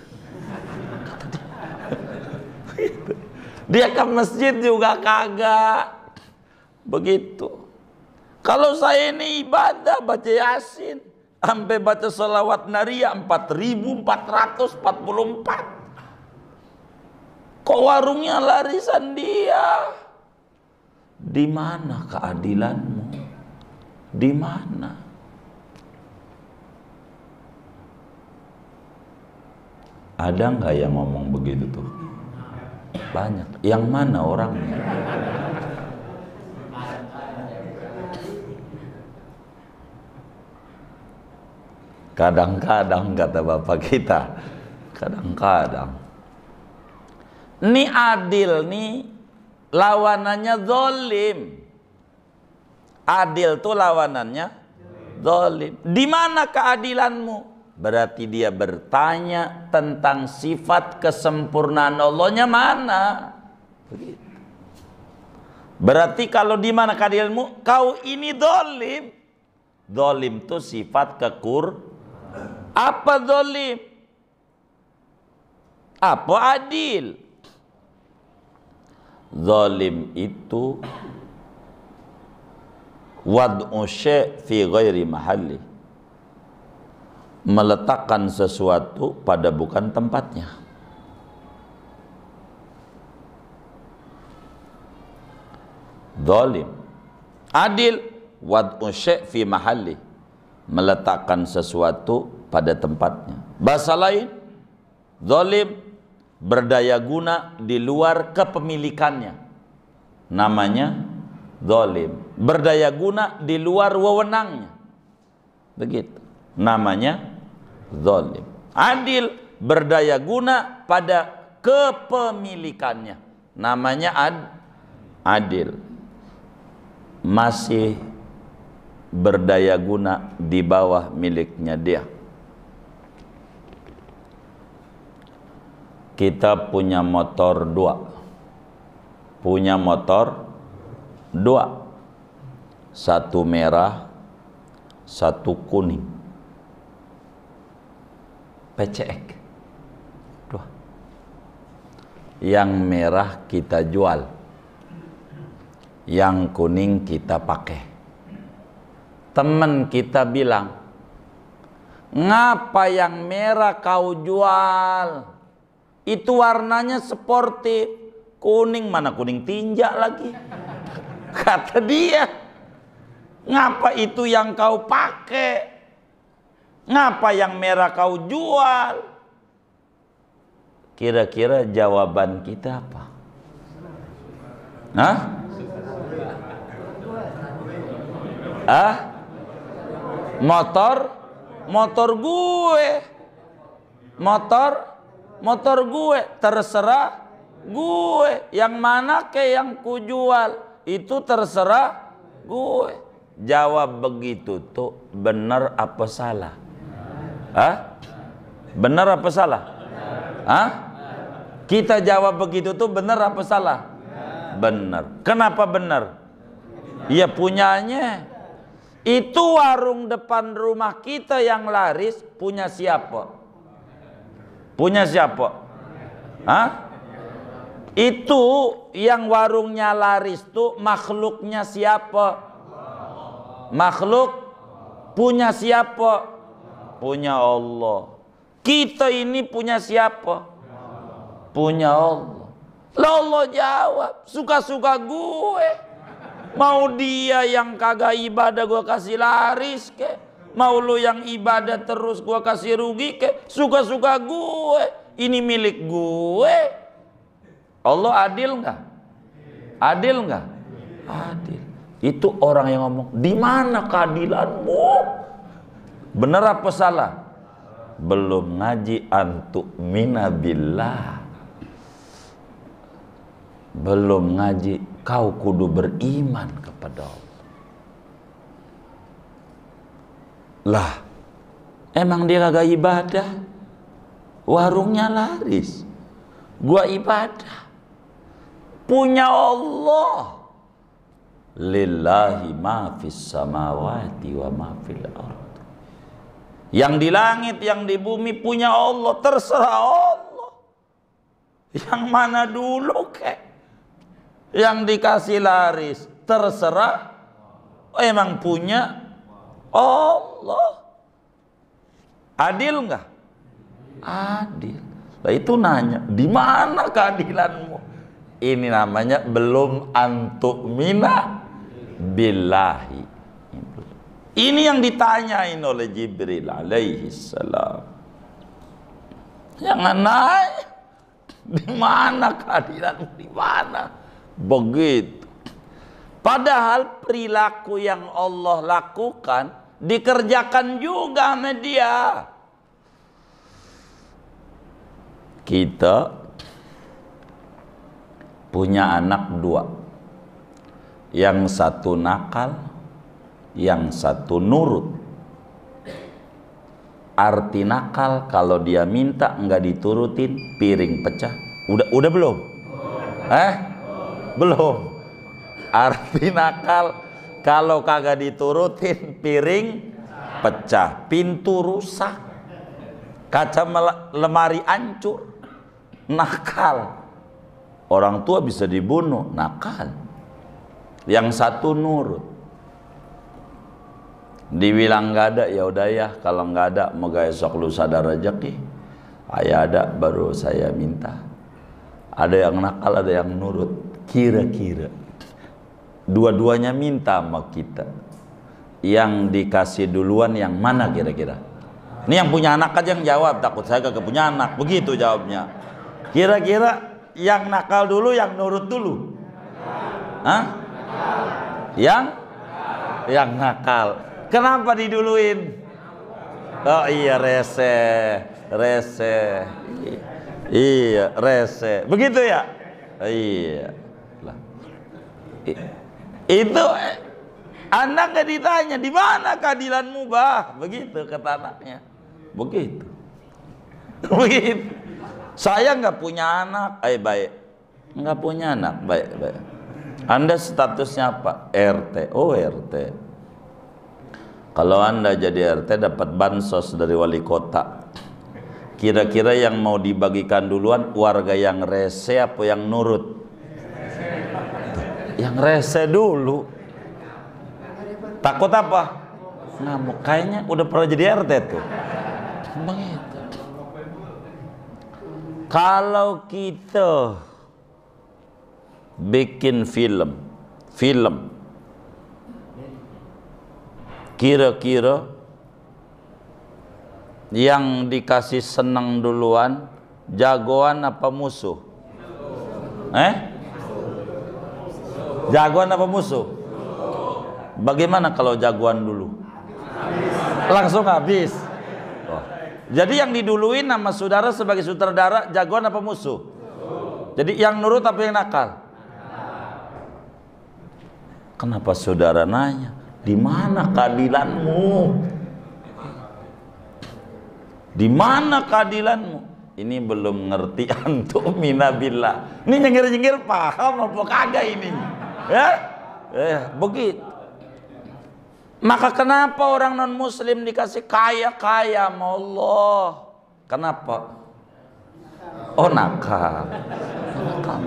Dia ke masjid juga kagak. Begitu. Kalau saya ini ibadah baca Yasin, sampai baca selawat naria 4444 Kok warungnya larisan dia? Di mana keadilanmu? Di mana? Ada nggak yang ngomong begitu tuh? Banyak. Yang mana orangnya? Kadang-kadang kata bapak kita, kadang-kadang ini adil nih lawanannya zolim. Adil tuh lawanannya zolim. Di mana keadilanmu? Berarti dia bertanya tentang sifat kesempurnaan Allahnya mana? Berarti kalau di mana keadilanmu? Kau ini zolim. Zolim itu sifat kekur. Apa zolim? Apa adil? zalim itu wad'u syai' fi ghairi mahalli meletakkan sesuatu pada bukan tempatnya zalim adil wad'u syai' fi mahalli meletakkan sesuatu pada tempatnya bahasa lain zalim berdaya guna di luar kepemilikannya namanya zalim berdaya guna di luar wewenangnya begitu namanya zalim adil berdaya guna pada kepemilikannya namanya ad adil masih berdaya guna di bawah miliknya dia kita punya motor dua punya motor dua satu merah satu kuning PCX dua yang merah kita jual yang kuning kita pakai teman kita bilang ngapa yang merah kau jual itu warnanya sportif. Kuning mana kuning tinja lagi. Kata dia. Ngapa itu yang kau pakai? Ngapa yang merah kau jual? Kira-kira jawaban kita apa? Hah? Hah? Motor? Motor gue. Motor motor gue terserah gue yang mana ke yang kujual itu terserah gue jawab begitu tuh benar apa salah Hah? benar apa salah Hah? kita jawab begitu tuh benar apa salah benar kenapa benar ya punyanya itu warung depan rumah kita yang laris punya siapa Punya siapa? Hah? Itu yang warungnya laris tuh makhluknya siapa? Makhluk punya siapa? Punya Allah. Kita ini punya siapa? Punya Allah. Lah Allah jawab, suka-suka gue. Mau dia yang kagak ibadah gue kasih laris kek. Mau lu yang ibadah terus gua kasih rugi ke suka-suka gue. Ini milik gue. Allah adil nggak? Adil nggak? Adil. Itu orang yang ngomong, di mana keadilanmu? Bener apa salah? Belum ngaji antuk minabillah. Belum ngaji kau kudu beriman kepada Allah. Lah, emang dia kagak ibadah? Warungnya laris. Gua ibadah. Punya Allah. Lillahi ma fis samawati wa ma fil ard. Yang di langit, yang di bumi punya Allah, terserah Allah. Yang mana dulu kek? Yang dikasih laris, terserah emang punya Allah. Adil nggak? Adil. Nah itu nanya, di mana keadilanmu? Ini namanya belum mina billahi. Ini yang ditanyain oleh Jibril alaihi salam. Jangan naik. di mana keadilanmu, di mana. Begitu. Padahal perilaku yang Allah lakukan dikerjakan juga media Kita punya anak dua. Yang satu nakal, yang satu nurut. Arti nakal kalau dia minta nggak diturutin piring pecah. Udah udah belum? Eh? Belum. Arti nakal kalau kagak diturutin piring pecah, pintu rusak, kaca lemari ancur, nakal. Orang tua bisa dibunuh, nakal. Yang satu nurut. Dibilang nggak ada, ya udah ya. Kalau nggak ada, moga esok lu sadar rezeki. Ayah ada, baru saya minta. Ada yang nakal, ada yang nurut. Kira-kira. Dua-duanya minta sama kita. Yang dikasih duluan yang mana kira-kira? Ini yang punya anak aja yang jawab, takut saya kagak punya anak. Begitu jawabnya. Kira-kira yang nakal dulu, yang nurut dulu. Hah? Yang? Yang nakal. Kenapa diduluin? Oh iya rese, rese. Iya, rese. Begitu ya? Iya. Itu eh, anaknya ditanya, di mana keadilan mubah? Begitu kata anaknya. Begitu. Begitu. Saya nggak punya anak, eh baik. Nggak punya anak, baik, baik. Anda statusnya apa? RT. Oh, RT. Kalau Anda jadi RT dapat bansos dari wali kota. Kira-kira yang mau dibagikan duluan warga yang rese apa yang nurut? Yang rese dulu. Takut apa? Ngamuk. Kayaknya udah pernah jadi RT tuh. itu. Kalau kita bikin film, film kira-kira yang dikasih senang duluan jagoan apa musuh? Eh? Jagoan apa musuh? Bagaimana kalau jagoan dulu? Langsung habis. Oh. Jadi yang diduluin nama saudara sebagai sutradara jagoan apa musuh? Jadi yang nurut apa yang nakal? Kenapa saudara nanya? Di mana keadilanmu? Di mana keadilanmu? Ini belum ngerti antum minabilah. Ini nyengir-nyengir paham apa kagak ini? Ya? Eh, begitu. Maka kenapa orang non muslim dikasih kaya-kaya sama Allah? Kenapa? Oh nakal. nakal.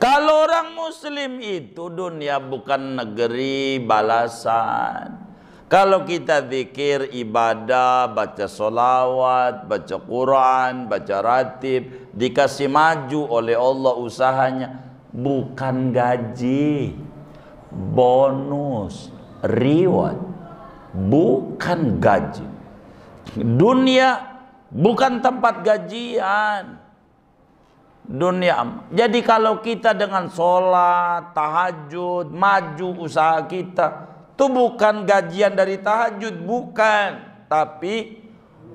Kalau orang muslim itu dunia bukan negeri balasan. Kalau kita zikir, ibadah, baca solawat, baca Quran, baca ratib, dikasih maju oleh Allah usahanya, bukan gaji, bonus, reward, bukan gaji. Dunia bukan tempat gajian. Dunia. Jadi kalau kita dengan sholat, tahajud, maju usaha kita, itu bukan gajian dari tahajud bukan tapi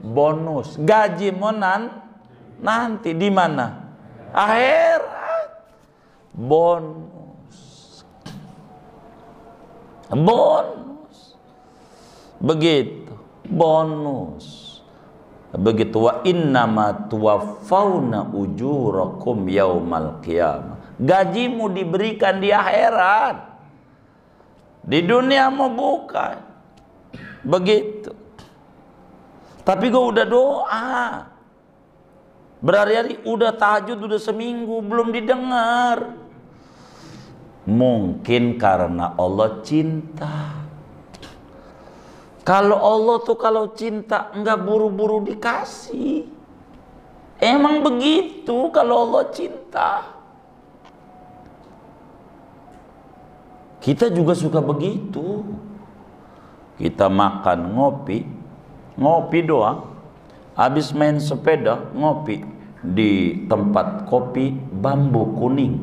bonus gaji monan nanti di mana akhirat bonus bonus begitu bonus begitu wa innama tuwaffawna ujurakum yaumal qiyamah gajimu diberikan di akhirat di dunia mau bukan. Begitu. Tapi gue udah doa. Berhari-hari udah tahajud udah seminggu belum didengar. Mungkin karena Allah cinta. Kalau Allah tuh kalau cinta nggak buru-buru dikasih. Emang begitu kalau Allah cinta. Kita juga suka begitu. Kita makan ngopi, ngopi doang. Habis main sepeda, ngopi di tempat kopi bambu kuning.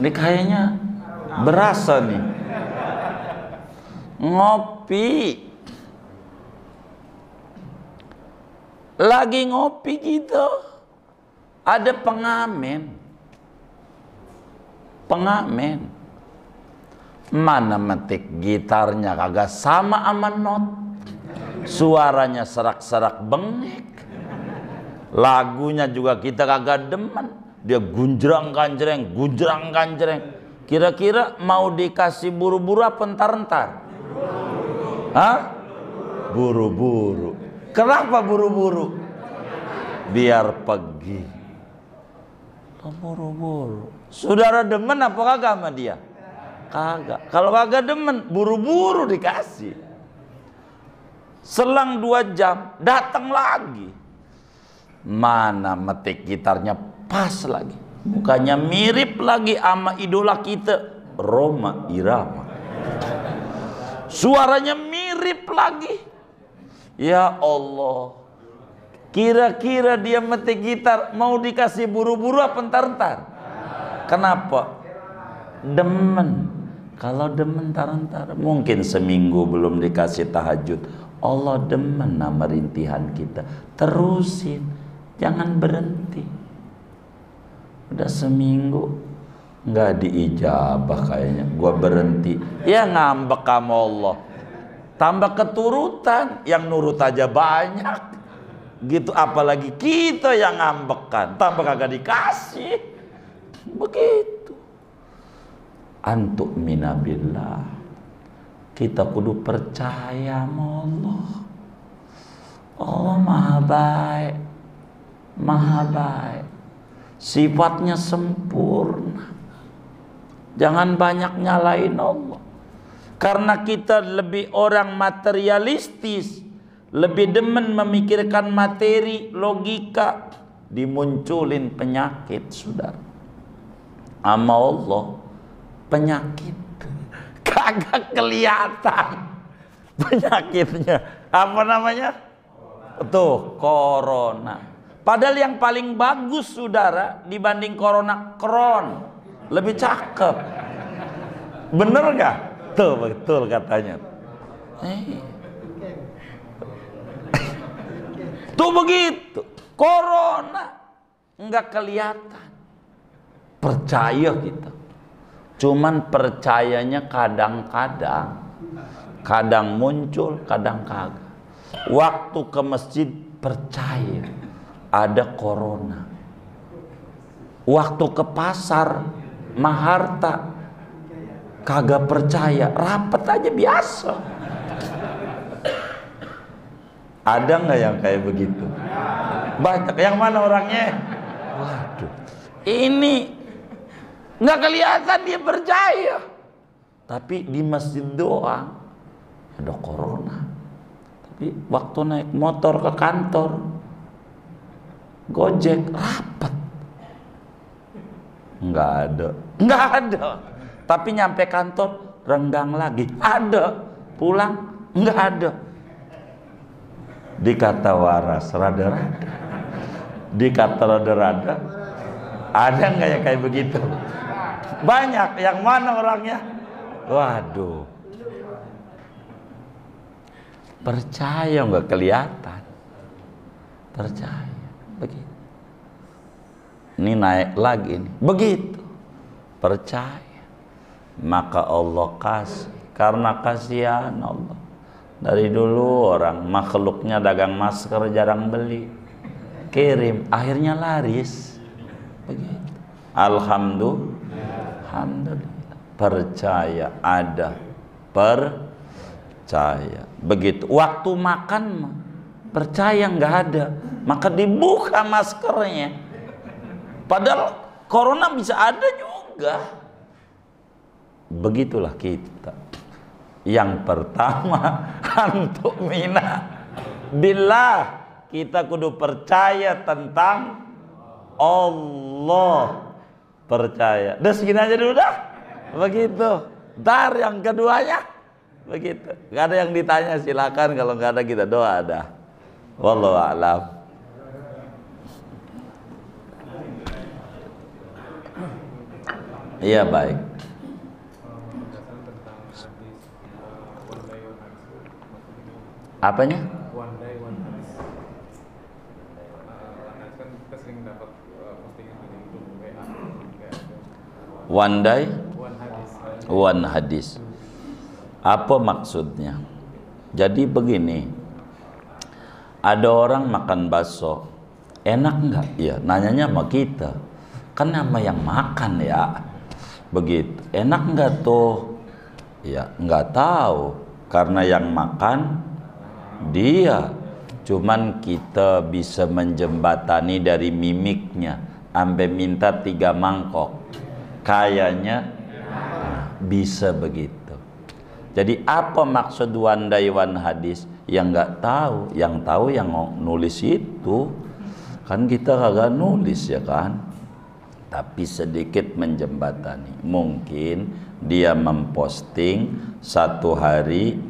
Ini kayaknya berasa nih. Ngopi. Lagi ngopi gitu. Ada pengamen. Pengamen. Mana metik gitarnya kagak sama sama not. Suaranya serak-serak bengek. Lagunya juga kita kagak demen. Dia gunjrang kanjreng, gunjrang kanjreng. Kira-kira mau dikasih buru-buru apa entar-entar? Hah? Buru-buru. Kenapa buru-buru? Biar pergi buru-buru, Saudara demen apa kagak sama dia? Kagak. Kalau kagak demen, buru-buru dikasih. Selang dua jam, datang lagi. Mana metik gitarnya pas lagi. Bukannya mirip lagi sama idola kita. Roma Irama. Suaranya mirip lagi. Ya Allah, Kira-kira dia metik gitar mau dikasih buru-buru apa ntar-ntar? Kenapa? Demen. Kalau demen entar-entar mungkin seminggu belum dikasih tahajud. Allah demen nama rintihan kita. Terusin, jangan berhenti. Udah seminggu nggak diijabah kayaknya. Gua berhenti. Ya ngambek kamu Allah. Tambah keturutan, yang nurut aja banyak. Gitu apalagi kita yang ngambekan, tanpa kagak dikasih. Begitu. Antuk minabillah. Kita kudu percaya sama Allah. Allah maha baik. Maha baik. Sifatnya sempurna. Jangan banyak nyalain Allah. Karena kita lebih orang materialistis lebih demen memikirkan materi, logika, dimunculin penyakit, sudah Ama Allah, penyakit. Kagak kelihatan penyakitnya. Apa namanya? Tuh, corona. Padahal yang paling bagus, saudara, dibanding corona, kron. Lebih cakep. Bener gak? Tuh, betul katanya. Eh. itu begitu. Corona nggak kelihatan. Percaya kita. Cuman percayanya kadang-kadang. Kadang muncul, kadang kagak. Waktu ke masjid percaya ada corona. Waktu ke pasar maharta kagak percaya, rapet aja biasa. Ada nggak yang kayak begitu? Banyak. Yang mana orangnya? Waduh. Ini nggak kelihatan dia berjaya. Tapi di masjid doang ada corona. Tapi waktu naik motor ke kantor, gojek rapat. Nggak ada. Nggak ada. Tapi nyampe kantor renggang lagi. Ada. Pulang nggak ada dikata waras rada-rada dikata rada-rada ada nggak yang kayak begitu banyak yang mana orangnya waduh percaya nggak kelihatan percaya begitu ini naik lagi nih begitu percaya maka Allah kasih karena kasihan Allah dari dulu orang makhluknya dagang masker jarang beli. Kirim, akhirnya laris. Begitu. Alhamdulillah. Percaya ada. Percaya. Begitu. Waktu makan percaya nggak ada. Maka dibuka maskernya. Padahal corona bisa ada juga. Begitulah kita. Yang pertama, antuk mina. bila kita kudu percaya tentang Allah. Percaya. Udah segini aja dulu dah. Begitu. Ntar yang keduanya. Begitu. Gak ada yang ditanya silakan kalau nggak ada kita doa ada. Wallahu a'lam. Iya baik. apanya one day one hadis apa maksudnya jadi begini ada orang makan bakso enak nggak ya nanyanya sama kita kan nama yang makan ya begitu enak nggak tuh ya nggak tahu karena yang makan dia cuman kita bisa menjembatani dari mimiknya ambe minta tiga mangkok kayaknya ah, bisa begitu jadi apa maksud wandaiwan hadis yang nggak tahu yang tahu yang nulis itu kan kita kagak nulis ya kan tapi sedikit menjembatani mungkin dia memposting satu hari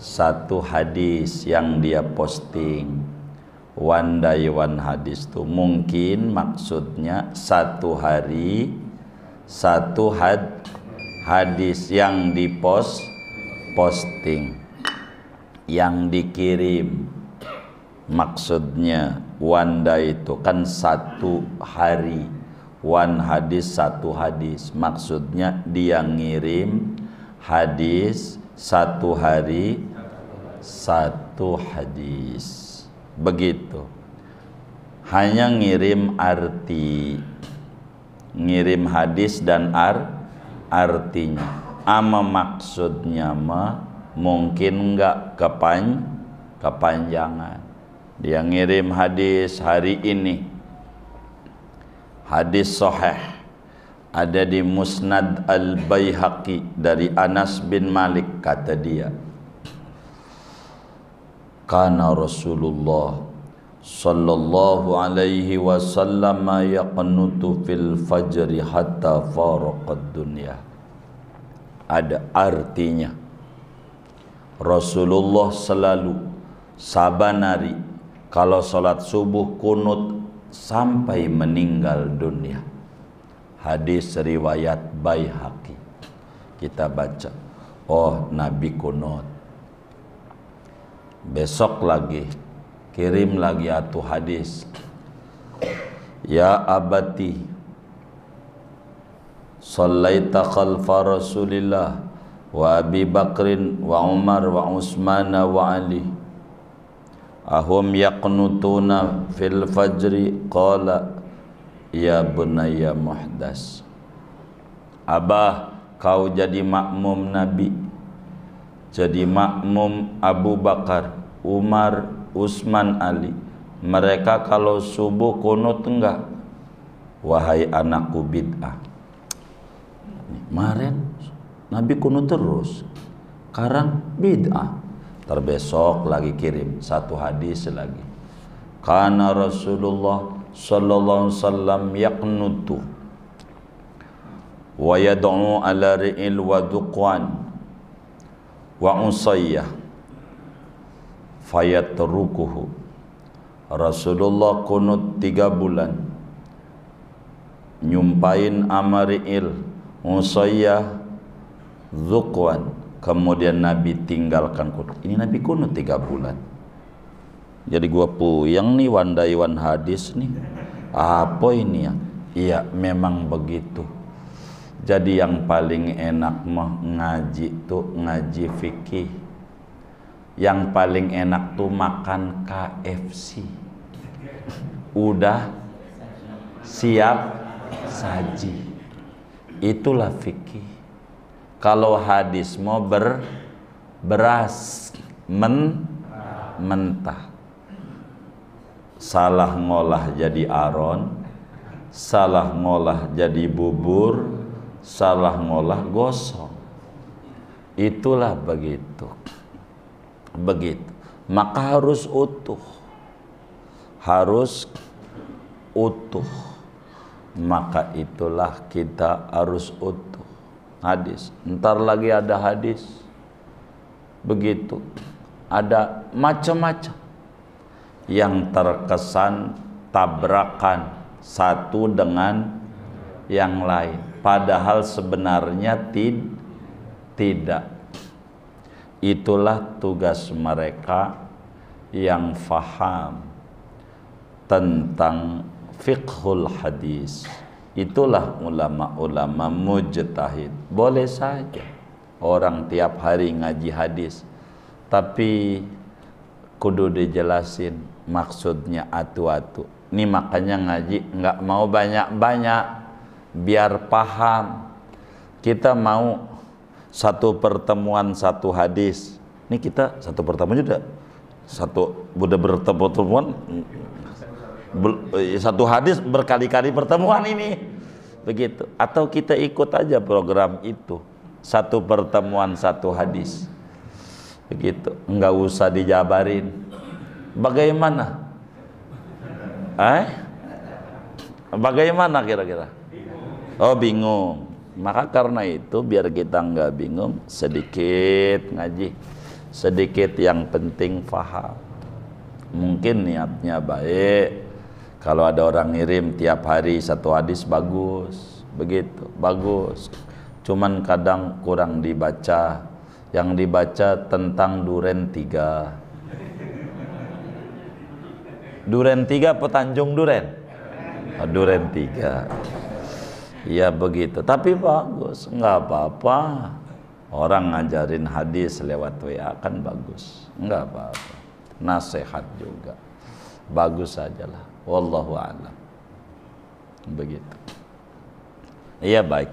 satu hadis yang dia posting one day one hadis itu mungkin maksudnya satu hari satu had hadis yang dipost posting yang dikirim maksudnya one day itu kan satu hari one hadis satu hadis maksudnya dia ngirim hadis satu hari satu hadis. Begitu. Hanya ngirim arti. Ngirim hadis dan ar artinya. Ama maksudnya ma mungkin enggak kepan kepanjangan. Dia ngirim hadis hari ini. Hadis sahih ada di Musnad Al-Baihaqi dari Anas bin Malik kata dia kana Rasulullah sallallahu alaihi wasallam yaqnutu fil fajri hatta faraqad dunya ada artinya Rasulullah selalu sabanari kalau salat subuh kunut sampai meninggal dunia hadis riwayat Baihaqi kita baca oh nabi kunut besok lagi kirim lagi atu hadis ya abati sallaita khalfa rasulillah wa abi bakrin wa umar wa usmana wa ali ahum yaqnutuna fil fajri qala ya bunayya muhdas abah kau jadi makmum nabi jadi makmum Abu Bakar, Umar, Usman, Ali. Mereka kalau subuh kuno enggak? Wahai anakku bid'ah. Kemarin Nabi kuno terus. Sekarang bid'ah. Terbesok lagi kirim satu hadis lagi. Karena Rasulullah sallallahu alaihi wasallam yaqnutu wa yad'u ala ri'il wa duqwan wa usayyah fayatrukuhu Rasulullah kunut tiga bulan nyumpain Amari'il Usayyah Zukwan kemudian Nabi tinggalkan kunut ini Nabi kunut tiga bulan jadi gua puyeng nih wandaiwan hadis nih apa ini ya iya memang begitu jadi yang paling enak mah ngaji tuh ngaji fikih yang paling enak tuh makan KFC udah siap saji itulah fikih kalau hadis mau ber beras men mentah salah ngolah jadi aron salah ngolah jadi bubur salah ngolah gosong itulah begitu begitu maka harus utuh harus utuh maka itulah kita harus utuh hadis ntar lagi ada hadis begitu ada macam-macam yang terkesan tabrakan satu dengan yang lain padahal sebenarnya tid tidak. Itulah tugas mereka yang faham tentang fiqhul hadis. Itulah ulama-ulama mujtahid. Boleh saja orang tiap hari ngaji hadis, tapi kudu dijelasin maksudnya atu-atu. Ini makanya ngaji nggak mau banyak-banyak biar paham. Kita mau satu pertemuan satu hadis. Ini kita satu pertemuan juga satu udah bertemu pertemuan eh, satu hadis berkali-kali pertemuan ini begitu atau kita ikut aja program itu satu pertemuan satu hadis begitu nggak usah dijabarin bagaimana eh bagaimana kira-kira Oh bingung. Maka karena itu biar kita nggak bingung, sedikit ngaji, sedikit yang penting faham. Mungkin niatnya baik. Kalau ada orang ngirim tiap hari satu hadis bagus, begitu bagus. Cuman kadang kurang dibaca. Yang dibaca tentang duren tiga. Duren tiga petanjung duren. Oh, duren tiga. Iya begitu, tapi bagus, nggak apa-apa. Orang ngajarin hadis lewat WA kan bagus, nggak apa-apa. nasihat juga, bagus sajalah. Wallahu a'lam. Begitu. Iya baik.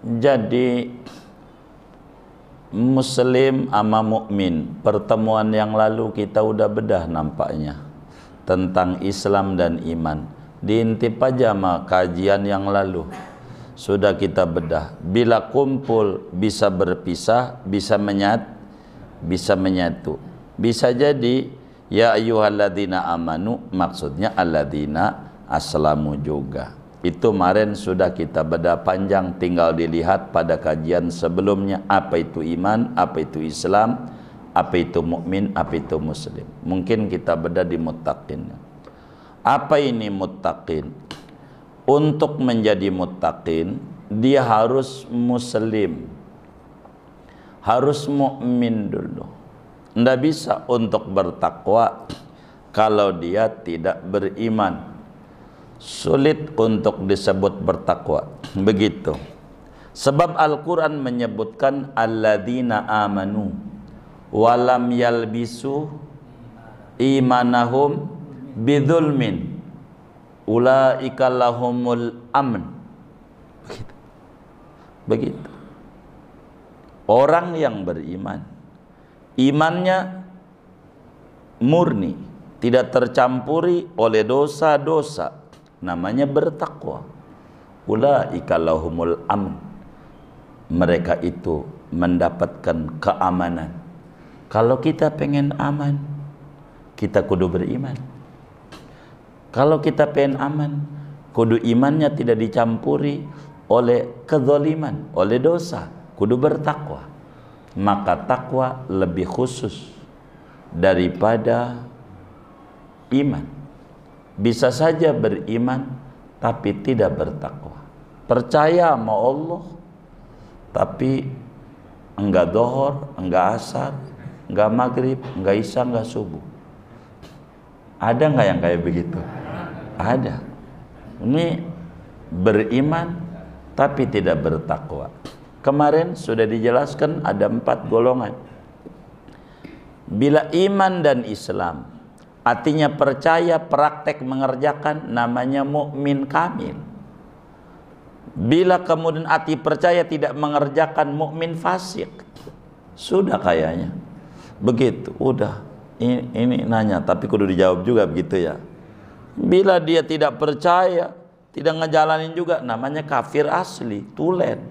jadi muslim ama mukmin pertemuan yang lalu kita udah bedah nampaknya tentang Islam dan iman diintip aja sama kajian yang lalu sudah kita bedah bila kumpul bisa berpisah bisa menyat bisa menyatu bisa jadi ya ayyuhalladzina amanu maksudnya alladzina aslamu juga itu kemarin sudah kita bedah panjang tinggal dilihat pada kajian sebelumnya apa itu iman, apa itu Islam, apa itu mukmin, apa itu muslim. Mungkin kita bedah di muttaqin. Apa ini muttaqin? Untuk menjadi muttaqin, dia harus muslim. Harus mukmin dulu. Tidak bisa untuk bertakwa kalau dia tidak beriman sulit untuk disebut bertakwa. Begitu. Sebab Al-Quran menyebutkan alladzina amanu walam yalbisu imanahum bidulmin ulaika lahumul amn. Begitu. Begitu. Orang yang beriman imannya murni, tidak tercampuri oleh dosa-dosa namanya bertakwa ulaika lahumul amn mereka itu mendapatkan keamanan kalau kita pengen aman kita kudu beriman kalau kita pengen aman kudu imannya tidak dicampuri oleh kezoliman oleh dosa kudu bertakwa maka takwa lebih khusus daripada iman bisa saja beriman tapi tidak bertakwa. Percaya sama Allah tapi enggak dohor, enggak asar, enggak maghrib, enggak isya, enggak subuh. Ada enggak yang kayak begitu? Ada. Ini beriman tapi tidak bertakwa. Kemarin sudah dijelaskan ada empat golongan. Bila iman dan Islam Artinya percaya, praktek mengerjakan namanya mukmin kamil. Bila kemudian hati percaya tidak mengerjakan mukmin fasik. Sudah kayaknya. Begitu, udah. Ini, ini nanya, tapi kudu dijawab juga begitu ya. Bila dia tidak percaya, tidak ngejalanin juga, namanya kafir asli, tulen.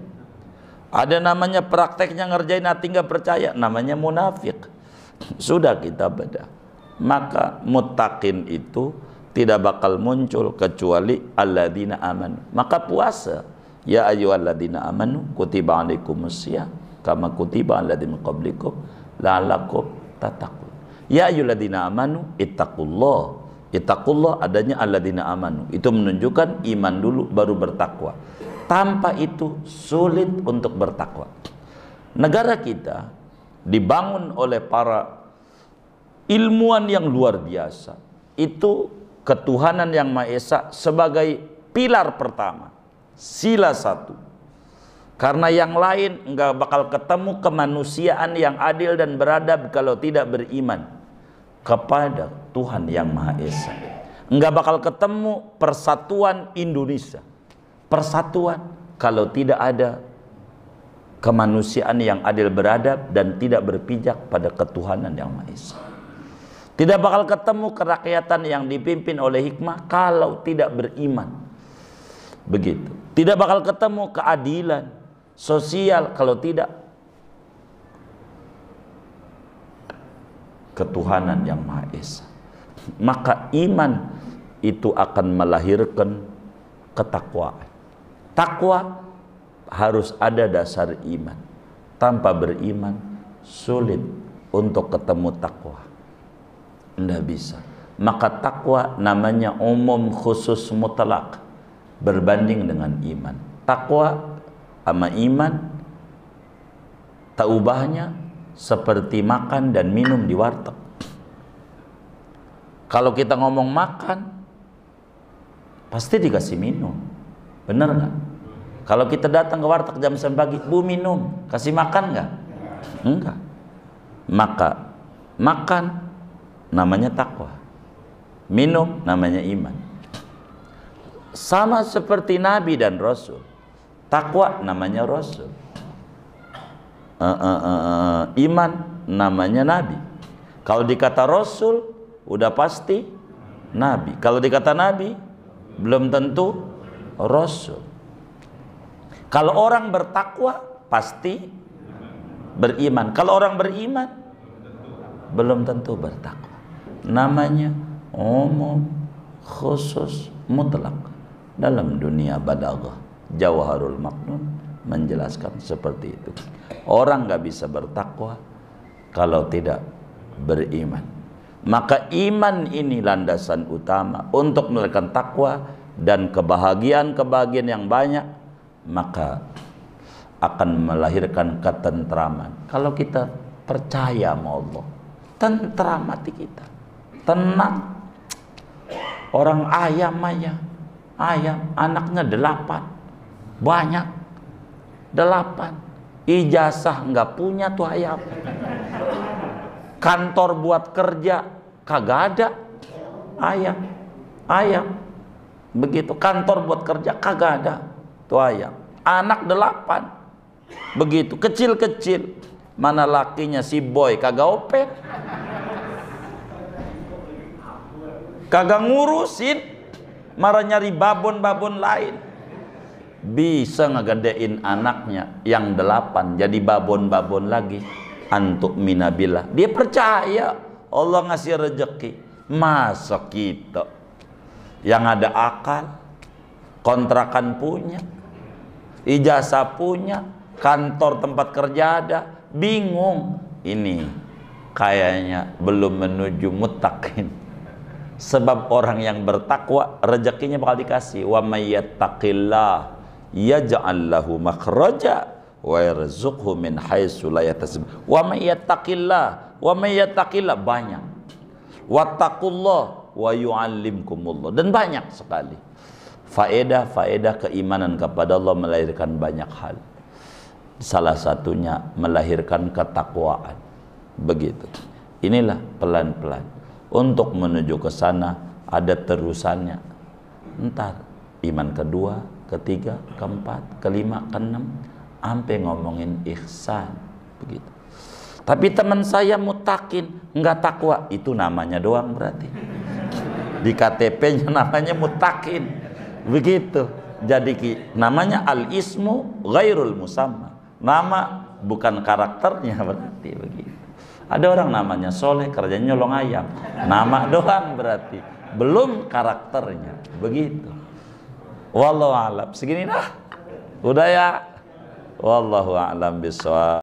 Ada namanya prakteknya ngerjain hati nggak percaya, namanya munafik. Sudah kita bedah maka mutakin itu tidak bakal muncul kecuali alladzina amanu. Maka puasa, ya ayyuhalladzina amanu kutiba alaikumusiyam kama kutiba alladzina qablikum la'allakum tattaqun. Ya ayyuhalladzina amanu ittaqullah. Ittaqullah adanya alladzina amanu. Itu menunjukkan iman dulu baru bertakwa. Tanpa itu sulit untuk bertakwa. Negara kita dibangun oleh para ilmuwan yang luar biasa. Itu ketuhanan yang Maha Esa sebagai pilar pertama. Sila satu. Karena yang lain nggak bakal ketemu kemanusiaan yang adil dan beradab kalau tidak beriman kepada Tuhan yang Maha Esa. nggak bakal ketemu persatuan Indonesia. Persatuan kalau tidak ada kemanusiaan yang adil beradab dan tidak berpijak pada ketuhanan yang Maha Esa. Tidak bakal ketemu kerakyatan yang dipimpin oleh hikmah kalau tidak beriman. Begitu. Tidak bakal ketemu keadilan sosial kalau tidak ketuhanan yang Maha Esa. Maka iman itu akan melahirkan ketakwaan. Takwa harus ada dasar iman. Tanpa beriman sulit untuk ketemu takwa. Tidak bisa. Maka takwa namanya umum khusus mutlak berbanding dengan iman. Takwa sama iman taubahnya seperti makan dan minum di warteg. Kalau kita ngomong makan, pasti dikasih minum. Bener nggak? Kalau kita datang ke warteg jam 9 pagi, bu minum, kasih makan nggak? Enggak. Maka makan namanya takwa. Minum namanya iman. Sama seperti Nabi dan Rasul. Takwa namanya Rasul. Uh, uh, uh, uh, iman namanya Nabi. Kalau dikata Rasul, udah pasti Nabi. Kalau dikata Nabi, belum tentu Rasul. Kalau orang bertakwa, pasti beriman. Kalau orang beriman, belum tentu bertakwa namanya umum khusus mutlak dalam dunia badagoh Jawaharul Maknun menjelaskan seperti itu orang nggak bisa bertakwa kalau tidak beriman maka iman ini landasan utama untuk melakukan takwa dan kebahagiaan-kebahagiaan yang banyak maka akan melahirkan ketentraman kalau kita percaya sama Allah tentram hati kita tenang orang ayam aja ayam anaknya delapan banyak delapan ijazah nggak punya tuh ayam kantor buat kerja kagak ada ayam ayam begitu kantor buat kerja kagak ada tuh ayam anak delapan begitu kecil-kecil mana lakinya si boy kagak opet kagak ngurusin marah nyari babon-babon lain bisa ngegedein anaknya yang delapan jadi babon-babon lagi antuk minabilah dia percaya Allah ngasih rejeki masa kita yang ada akal kontrakan punya ijazah punya kantor tempat kerja ada bingung ini kayaknya belum menuju mutakin Sebab orang yang bertakwa rezekinya bakal dikasih. Wa may yattaqillah yaj'al lahu makhraja wa yarzuqhu min haitsu la yahtasib. Wa may yattaqillah, wa may yattaqillah banyak. Wattaqullah wa yu'allimkumullah. Dan banyak sekali. Faedah-faedah keimanan kepada Allah melahirkan banyak hal. Salah satunya melahirkan ketakwaan. Begitu. Inilah pelan-pelan untuk menuju ke sana ada terusannya entar iman kedua ketiga keempat kelima keenam sampai ngomongin ihsan begitu tapi teman saya mutakin nggak takwa itu namanya doang berarti di KTP-nya namanya mutakin begitu jadi namanya al ismu ghairul musamma nama bukan karakternya berarti begitu ada orang namanya soleh, kerjanya nyolong ayam. Nama doang berarti. Belum karakternya. Begitu. Wallahu alam. Segini dah. Udah ya. Wallahu a'lam